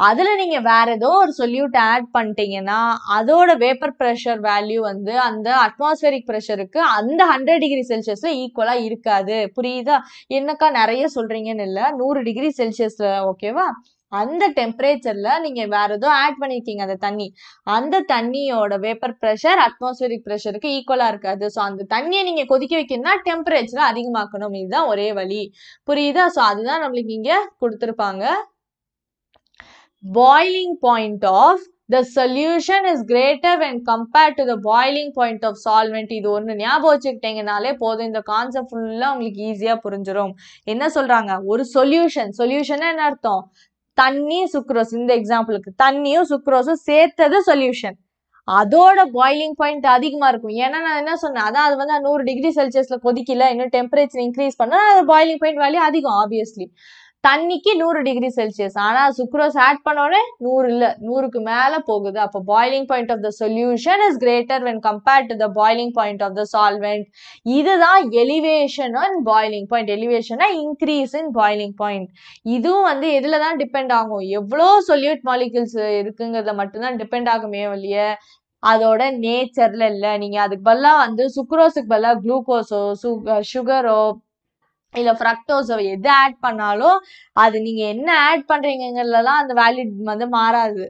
அதுல நீங்க வேற ஏதோ ஒரு சொல்யூட் ஆட் பண்ணிட்டீங்கன்னா அதோட வேப்பர் ப்ரெஷர் வேல்யூ வந்து அந்த அட்மாஸ்பியரிக் ப்ரெஷருக்கு அந்த ஹண்ட்ரட் டிகிரி செல்சியஸ்ல ஈக்குவலா இருக்காது புரியுதா என்னக்கா நிறைய சொல்றீங்கன்னு இல்லை நூறு டிகிரி செல்சியஸ்ல ஓகேவா அந்த டெம்பரேச்சர்ல நீங்க வேற எதுவும் ஆட் பண்ணிருக்கீங்க அந்த தண்ணி அந்த தண்ணியோட வேப்பர் ப்ரெஷர் அட்மாஸ்பியரிக் ப்ரெஷருக்கு ஈக்குவலா இருக்காது ஸோ அந்த தண்ணியை நீங்க கொதிக்க வைக்கணும்னா டெம்பரேச்சர் அதிகமாக்கணும் இதுதான் ஒரே வழி புரியுதா ஸோ அதுதான் நம்மளுக்கு இங்க கொடுத்துருப்பாங்க boiling point of the solution is greater when compared to the boiling point of solvent இது ஒன்று ஞாபகம் வச்சுக்கிட்டீங்கனாலே போதும் இந்த கான்செப்ட் ஃபுல்லாக உங்களுக்கு ஈஸியாக புரிஞ்சிடும் என்ன சொல்கிறாங்க ஒரு சொல்யூஷன் சொல்யூஷன் என்ன அர்த்தம் தண்ணி சுக்ரோஸ் இந்த எக்ஸாம்பிளுக்கு தண்ணியும் சுக்ரோஸும் சேர்த்தது சொல்யூஷன் அதோட பாயிலிங் பாயிண்ட் அதிகமா இருக்கும் ஏன்னா நான் என்ன சொன்னேன் அதான் அது வந்து நூறு டிகிரி செல்சியஸ்ல கொதிக்கல இன்னும் டெம்பரேச்சர் இன்க்ரீஸ் பண்ணா அது பாயிலிங் பாயிண்ட் வேல்யூ அதிகம் ஆப்வியஸ்லி தண்ணிக்கு நூறு டிகிரி செல்சியஸ் ஆனால் சுக்ரோஸ் ஆட் பண்ணோடனே நூறு இல்லை நூறுக்கு மேலே போகுது அப்போ boiling point of the solution is greater when compared to the boiling point of the solvent இதுதான் எலிவேஷன் அண்ட் பாய்லிங் பாயிண்ட் எலிவேஷனா இன்க்ரீஸ் இன் பாய்லிங் பாயிண்ட் இதுவும் வந்து எதில் தான் டிபெண்ட் ஆகும் எவ்வளோ சொல்யூட் மாலிகுல்ஸ் இருக்குங்கிறத மட்டும்தான் டிபெண்ட் ஆகுமே இல்லைய அதோட நேச்சர்ல இல்லை நீங்கள் அதுக்கு பதிலாக வந்து சுக்ரோஸுக்கு பதிலாக குளுக்கோஸோ சுகரோ இல்லை ஃப்ரக்டோஸோ எது ஆட் பண்ணாலும் அது நீங்கள் என்ன ஆட் பண்ணுறீங்கிறதுலாம் அந்த வேல்யூட் வந்து மாறாது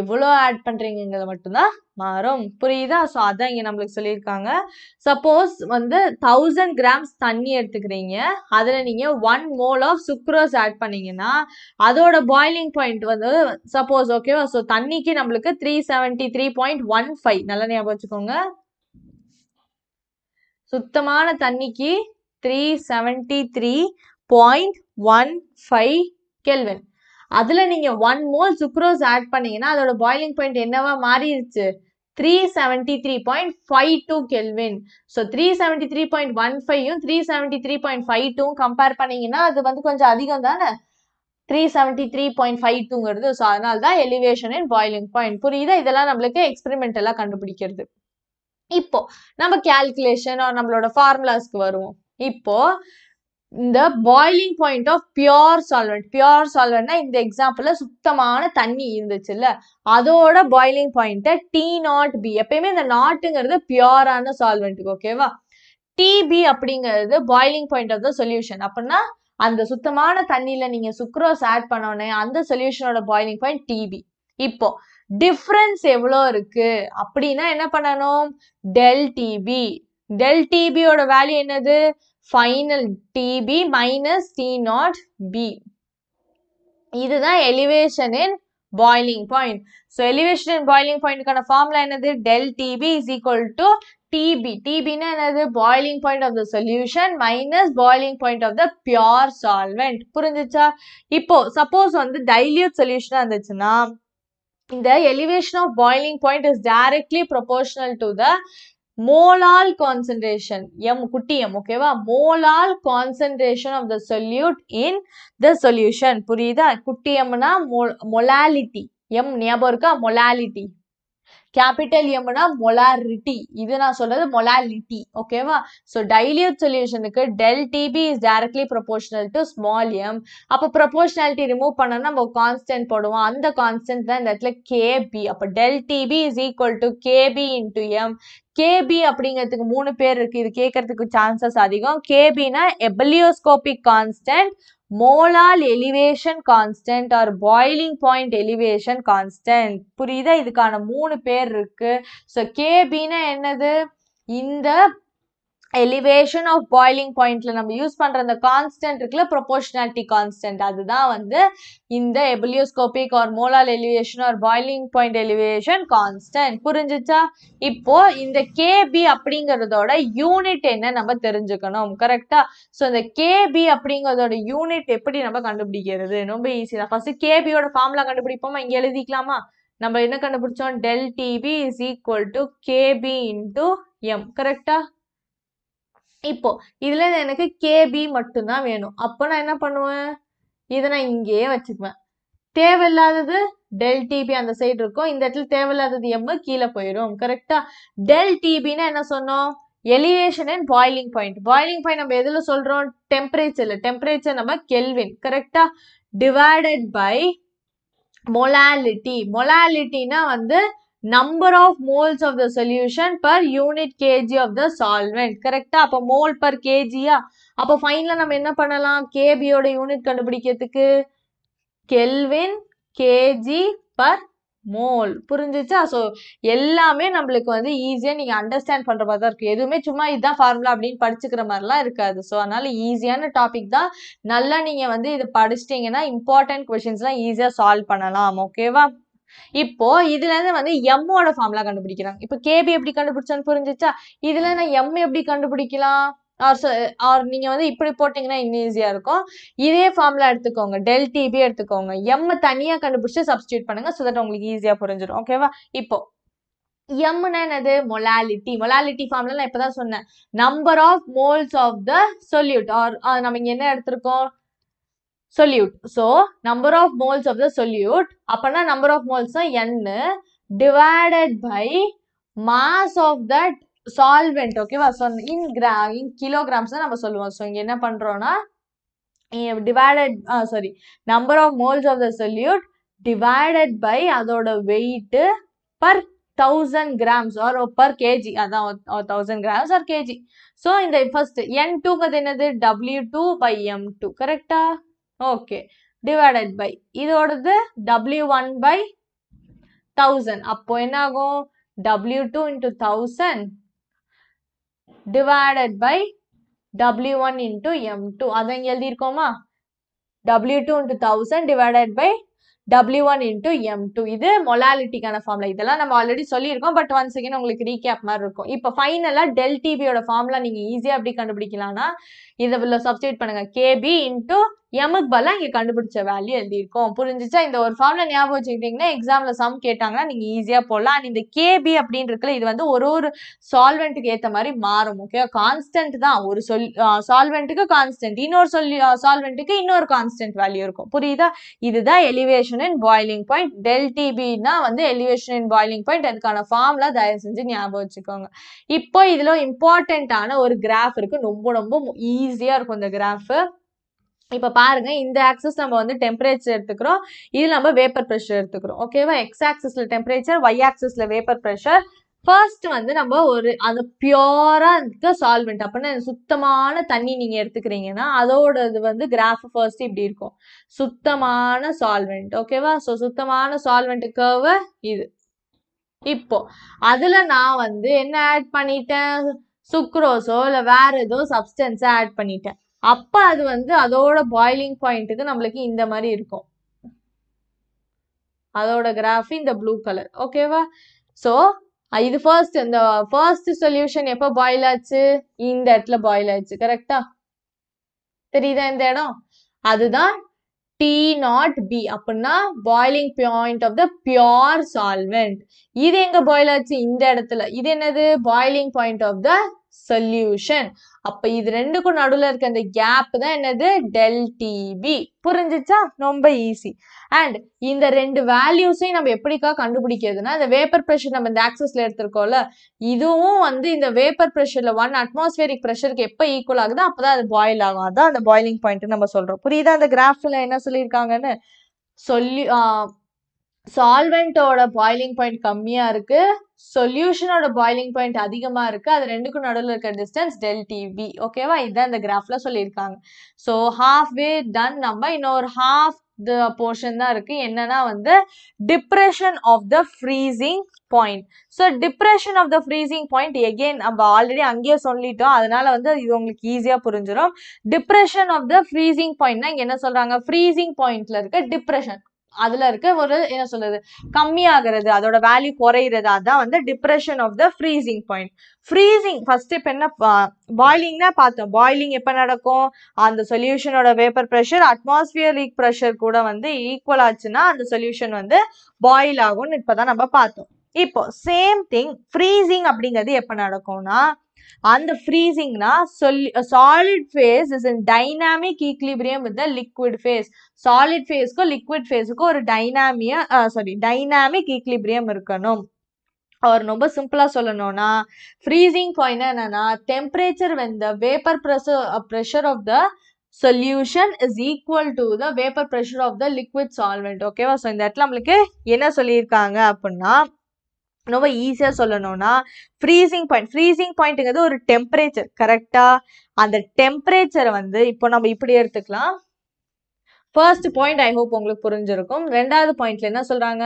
எவ்வளோ ஆட் பண்ணுறீங்கிறது மட்டும்தான் மாறும் புரியுதா ஸோ அதான் இங்கே நம்மளுக்கு சொல்லியிருக்காங்க சப்போஸ் வந்து தௌசண்ட் கிராம்ஸ் தண்ணி எடுத்துக்கிறீங்க அதில் நீங்கள் one mole of sucrose add பண்ணீங்கன்னா அதோட பாய்லிங் பாயிண்ட் வந்து சப்போஸ் ஓகேவா ஸோ தண்ணிக்கு நம்மளுக்கு three seventy three point one five நல்லா ஞாபகம் வச்சுக்கோங்க சுத்தமான தண்ணிக்கு three seventy three point one five kelvin அதில் நீங்கள் ஒன் மோல் சுக்ரோஸ் ஆட் பண்ணீங்கன்னா அதோட பாய்லிங் பாயிண்ட் என்னவா மாறிடுச்சு three Kelvin. Three 373.15 five two kelvin so three three point one ஃபைவும் three three point five compare பண்ணீங்கன்னா அது வந்து கொஞ்சம் அதிகம் தானே three seventy three point five டூங்கிறது ஸோ அதனால தான் எலிவேஷன் அண்ட் பாயிண்ட் இதெல்லாம் நம்மளுக்கு கண்டுபிடிக்கிறது இப்போ நம்ம கேல்குலேஷன் நம்மளோட ஃபார்முலாஸ்க்கு வருவோம் இப்போ இந்த boiling point of pure solvent pure சால்வெண்ட்னா இந்த எக்ஸாம்பிளில் சுத்தமான தண்ணி இருந்துச்சுல்ல அதோட பாய்லிங் பாயிண்ட்டை டி நாட் பி எப்பயுமே இந்த நாட்டுங்கிறது பியோரான சால்வெண்ட்டுக்கு ஓகேவா டிபி அப்படிங்கிறது boiling point of the solution அப்படின்னா அந்த சுத்தமான தண்ணியில் நீங்கள் சுக்ரோஸ் ஆட் பண்ணோன்னே அந்த சொல்யூஷனோட பாய்லிங் பாயிண்ட் டிபி இப்போ டிஃப்ரென்ஸ் எவ்வளோ இருக்கு அப்படின்னா என்ன பண்ணணும் டெல் டிபி டெல் டிபியோட வேல்யூ என்னது final TB minus T not B இதுதான் elevation in boiling point so elevation in boiling பாயிண்ட்டுக்கான ஃபார்முலா என்னது del TB is equal to TB டிபின்னா என்னது boiling point of the solution minus boiling point of the pure solvent புரிஞ்சிச்சா இப்போ suppose வந்து dilute சொல்யூஷனாக இருந்துச்சுன்னா இந்த elevation of boiling point is directly proportional to the molal concentration M குட்டி M ஓகேவா molal concentration of the solute in the solution புரியுதா குட்டி எம்னா மொலாலிட்டி எம் ஞாபகம் இருக்கா மொலாலிட்டி கேபிட்டல் எம்னா மொலாரிட்டி இது நான் சொல்றது மொலாலிட்டி ஓகேவா ஸோ டைலியூட் சொல்யூஷனுக்கு del TB is directly proportional to small M அப்போ ப்ரொபோஷனாலிட்டி ரிமூவ் பண்ணா நம்ம கான்ஸ்டன்ட் போடுவோம் அந்த கான்ஸ்டன்ட் தான் இந்த இடத்துல கேபி அப்போ del TB is equal to KB into M KB அப்படிங்கிறதுக்கு மூணு பேர் இருக்கு இது கேட்கறதுக்கு சான்சஸ் அதிகம் கேபினா ebullioscopic constant molal elevation constant or boiling point elevation constant புரியுதா இதுக்கான மூணு பேர் இருக்கு ஸோ கேபின்னா என்னது இந்த எலிவேஷன் ஆஃப் பாய்லிங் பாயிண்ட்ல நம்ம யூஸ் பண்ற அந்த கான்ஸ்டன்ட் இருக்குல்ல ப்ரொபோஷனாலிட்டி கான்ஸ்டன்ட் அதுதான் வந்து இந்த ebullioscopic or molal elevation or boiling point elevation constant புரிஞ்சிச்சா இப்போ இந்த கேபி அப்படிங்கிறதோட யூனிட் என்ன நம்ம தெரிஞ்சுக்கணும் கரெக்டா ஸோ இந்த கேபி அப்படிங்கிறதோட யூனிட் எப்படி நம்ம கண்டுபிடிக்கிறது ரொம்ப ஈஸி தான் ஃபர்ஸ்ட் கேபியோட ஃபார்முலா கண்டுபிடிப்போமா இங்கே எழுதிக்கலாமா நம்ம என்ன கண்டுபிடிச்சோம் del TB is equal to KB into M கரெக்டா இப்போ இதில் எனக்கு கேபி மட்டும்தான் வேணும் அப்போ நான் என்ன பண்ணுவேன் இதை நான் இங்கேயே வச்சுக்குவேன் தேவையில்லாதது டெல் டிபி அந்த சைடு இருக்கும் இந்த இடத்துல தேவையில்லாதது எம்மு கீழே போயிடும் கரெக்டா டெல் டிபின்னா என்ன சொன்னோம் elevation and boiling point boiling point நம்ம எதில் சொல்கிறோம் டெம்பரேச்சர்ல டெம்பரேச்சர் நம்ம கெல்வின் கரெக்டா டிவைடட் பை மொலாலிட்டி மொலாலிட்டினா வந்து number of moles of the solution per unit KG of the solvent கரெக்டா அப்போ மோல் பர் கேஜியா அப்போ ஃபைனலாக நம்ம என்ன பண்ணலாம் கேபியோட யூனிட் கண்டுபிடிக்கிறதுக்கு கெல்வின் கேஜி பர் மோல் புரிஞ்சிச்சா ஸோ எல்லாமே நம்மளுக்கு வந்து ஈஸியாக நீங்கள் அண்டர்ஸ்டாண்ட் பண்ணுற மாதிரி தான் இருக்கும் எதுவுமே சும்மா இதுதான் ஃபார்முலா அப்படின்னு படிச்சுக்கிற மாதிரிலாம் இருக்காது ஸோ அதனால் ஈஸியான டாபிக் தான் நல்லா நீங்கள் வந்து இதை படிச்சிட்டிங்கன்னா இம்பார்ட்டன்ட் கொஷின்ஸ்லாம் ஈஸியாக சால்வ் பண்ணலாம் ஓகேவா இப்போ இதுல இருந்து வந்து எம்மோட ஃபார்முலா கண்டுபிடிக்கிறாங்க இப்போ கேபி எப்படி கண்டுபிடிச்சான்னு புரிஞ்சிச்சா இதுல நான் எம் எப்படி கண்டுபிடிக்கலாம் ஆர் ஆர் வந்து இப்படி போட்டீங்கன்னா இன்னும் ஈஸியாக இருக்கும் இதே ஃபார்ம்லாம் எடுத்துக்கோங்க டெல் டிபி எடுத்துக்கோங்க எம் தனியாக கண்டுபிடிச்சி சப்ஸ்டியூட் பண்ணுங்க ஸோ தட் உங்களுக்கு ஈஸியாக புரிஞ்சிடும் ஓகேவா இப்போ எம்னா என்னது மொலாலிட்டி மொலாலிட்டி ஃபார்ம்ல நான் இப்போ சொன்னேன் number of moles of the solute or நம்ம இங்கே என்ன எடுத்திருக்கோம் solute so number of moles of the solute அப்போனா நம்பர் ஆஃப் மோல்ஸ் என்னு divided by mass of that solvent ஓகேவா ஸோ இன் கிரா இன் கிலோகிராம்ஸ் தான் நம்ம சொல்லுவோம் ஸோ இங்கே என்ன பண்ணுறோன்னா divided sorry number of moles of the solute divided by அதோட weight per thousand grams or per KG அதான் thousand grams or KG so இந்த ஃபஸ்ட்டு என் டூங்கிறது என்னது W two by M two கரெக்டா ஓகே டிவைடட் பை இதோடது W one by thousand அப்போ என்னாகும் W two into thousand divided by W one into M two அதை இங்கே எழுதியிருக்கோமா W two into thousand divided by W one into M two இது மொலாலிட்டிக்கான formula இதெல்லாம் நம்ம ஆல்ரெடி சொல்லியிருக்கோம் பட் ஒன்ஸ் அகேன் உங்களுக்கு ரீகேப் மாதிரி இருக்கும் இப்போ ஃபைனலாக டெல் டிவியோட ஃபார்ம்லாம் நீங்கள் ஈஸியாக எப்படி கண்டுபிடிக்கலாம்னா இதில் சப்ஸ்டியூட் பண்ணுங்கள் கேபி இன்டூ எமுக்கு பதிலாக இங்கே கண்டுபிடிச்ச வேல்யூ எழுதியிருக்கோம் புரிஞ்சிச்சா இந்த ஒரு ஃபார்மில் ஞாபகம் வச்சுக்கிட்டிங்கன்னா எக்ஸாமில் சம் கேட்டாங்கன்னா நீங்கள் ஈஸியாக போடலாம் அண்ட் இந்த கேபி அப்படின்றதுல இது வந்து ஒரு ஒரு சால்வெண்ட்டுக்கு ஏற்ற மாதிரி மாறும் ஓகே கான்ஸ்டன்ட் தான் ஒரு சொல் சால்வெண்ட்டுக்கு கான்ஸ்டன்ட் இன்னொரு சொல் சால்வெண்ட்டுக்கு இன்னொரு கான்ஸ்டன்ட் வேல்யூ இருக்கும் புரியுதா இதுதான் elevation in boiling point del டிபின்னா வந்து எலிவேஷன் இன் பாய்லிங் பாயிண்ட் அதுக்கான ஃபார்முலா தயவு செஞ்சு ஞாபகம் வச்சுக்கோங்க இப்போ இதில் இம்பார்ட்டண்ட்டான ஒரு கிராஃப் இருக்குது ரொம்ப ரொம்ப ஈ ஈஸியாக இருக்கும் இந்த கிராஃபு இப்போ பாருங்க இந்த ஆக்சஸ் நம்ம வந்து டெம்பரேச்சர் எடுத்துக்கிறோம் இது நம்ம வேப்பர் ப்ரெஷர் எடுத்துக்கிறோம் ஓகேவா எக்ஸ் ஆக்சஸில் டெம்பரேச்சர் ஒய் ஆக்சஸில் வேப்பர் ப்ரெஷர் ஃபர்ஸ்ட் வந்து நம்ம ஒரு அந்த பியூரா இருக்க சால்வெண்ட் அப்படின்னா சுத்தமான தண்ணி நீங்க எடுத்துக்கிறீங்கன்னா அதோட இது வந்து கிராஃப் ஃபர்ஸ்ட் இப்படி இருக்கும் சுத்தமான சால்வெண்ட் ஓகேவா ஸோ சுத்தமான சால்வெண்ட்டு கேவை இது இப்போ அதுல நான் வந்து என்ன ஆட் பண்ணிட்டேன் சுக்ரோஸோ இல்லை வேற ஏதோ சப்ஸ்டன்ஸை ஆட் பண்ணிட்டேன் அப்போ அது வந்து அதோட பாயிலிங் பாயிண்ட்டுக்கு நம்மளுக்கு இந்த மாதிரி இருக்கும் அதோட கிராஃபி இந்த ப்ளூ கலர் ஓகேவா ஸோ இது ஃபர்ஸ்ட் இந்த ஃபர்ஸ்ட் சொல்யூஷன் எப்போ பாயில் ஆச்சு இந்த இடத்துல பாயில் ஆச்சு கரெக்டா தெரியுதா இந்த இடம் அதுதான் டி நாட் பி அப்படின்னா boiling point of the pure solvent இது எங்க பாயில் ஆச்சு இந்த இடத்துல இது என்னது boiling point of the solution அப்ப இது ரெண்டுக்கும் நடுவில் இருக்க அந்த கேப் தான் என்னது டெல் டிபி புரிஞ்சிச்சா ரொம்ப ஈஸி அண்ட் இந்த ரெண்டு வேல்யூஸையும் நம்ம எப்படிக்கா கண்டுபிடிக்கிறதுனா இந்த வேப்பர் ப்ரெஷர் நம்ம இந்த ஆக்சஸ்ல எடுத்திருக்கோம்ல இதுவும் வந்து இந்த வேப்பர் ப்ரெஷர்ல ஒன் அட்மாஸ்பியரிக் ப்ரெஷருக்கு எப்போ ஈக்குவல் ஆகுதோ அப்பதான் அது பாயில் ஆகும் அதான் அந்த பாயிலிங் பாயிண்ட் நம்ம சொல்றோம் புரியுதா அந்த கிராஃப்ல என்ன சொல்லியிருக்காங்கன்னு சொல்லி சால்வெண்ட்டோட பாய்லிங் பாயிண்ட் கம்மியாக இருக்குது சொல்யூஷனோட பாய்லிங் பாயிண்ட் அதிகமாக இருக்குது அது ரெண்டுக்கும் நடுவில் இருக்கிற டிஸ்டன்ஸ் டெல் டிவி ஓகேவா இதுதான் இந்த கிராஃபில் சொல்லியிருக்காங்க ஸோ ஹாஃப் வே டன் நம்ம இன்னொரு ஹாஃப் த போர்ஷன் தான் இருக்குது என்னன்னா வந்து depression of the freezing point so depression of the freezing point again நம்ம ஆல்ரெடி அங்கேயே சொல்லிட்டோம் அதனால வந்து இது உங்களுக்கு ஈஸியாக புரிஞ்சிடும் டிப்ரெஷன் ஆஃப் த ஃப்ரீசிங் பாயிண்ட்னா இங்கே என்ன சொல்கிறாங்க ஃப்ரீசிங் பாயிண்ட்ல இருக்க டிப்ரெஷன் அதுல இருக்க ஒரு என்ன சொல்றது கம்மியாகிறது அதோட வேல்யூ குறையிறது அதான் வந்து depression of the freezing point freezing first இப்போ என்ன பாய்லிங்னா பார்த்தோம் பாய்லிங் எப்போ நடக்கும் அந்த சொல்யூஷனோட வேப்பர் ப்ரெஷர் அட்மாஸ்பியரிக் ப்ரெஷர் கூட வந்து ஈக்குவல் ஆச்சுன்னா அந்த சொல்யூஷன் வந்து பாயில் ஆகும்னு இப்போதான் நம்ம பார்த்தோம் இப்போ சேம் திங் ஃப்ரீசிங் அப்படிங்கிறது எப்போ நடக்கும்னா அந்த ஃப்ரீசிங்னா சொல்லி solid phase is in dynamic equilibrium with the liquid phase solid ஃபேஸ்க்கும் லிக்விட் ஃபேஸுக்கும் ஒரு டைனாமிய சாரி டைனாமிக் ஈக்லிபிரியம் இருக்கணும் அவர் ரொம்ப சிம்பிளாக சொல்லணும்னா ஃப்ரீசிங் பாயிண்ட் என்னன்னா temperature when the vapour pressure pressure of the solution is equal to the vapour pressure of the liquid solvent ஓகேவா ஸோ இந்த இடத்துல நம்மளுக்கு என்ன சொல்லியிருக்காங்க அப்படின்னா ரொம்ப ஈஸியாக சொல்லணும்னா ஃப்ரீசிங் பாயிண்ட் ஃப்ரீசிங் பாயிண்ட்டுங்கிறது ஒரு டெம்பரேச்சர் கரெக்டாக அந்த டெம்பரேச்சரை வந்து இப்போ நம்ம இப்படி எடுத்துக்கலாம் ஃபர்ஸ்ட் பாயிண்ட் ஐ ஹோப் உங்களுக்கு புரிஞ்சிருக்கும் ரெண்டாவது பாயிண்ட்ல என்ன சொல்கிறாங்க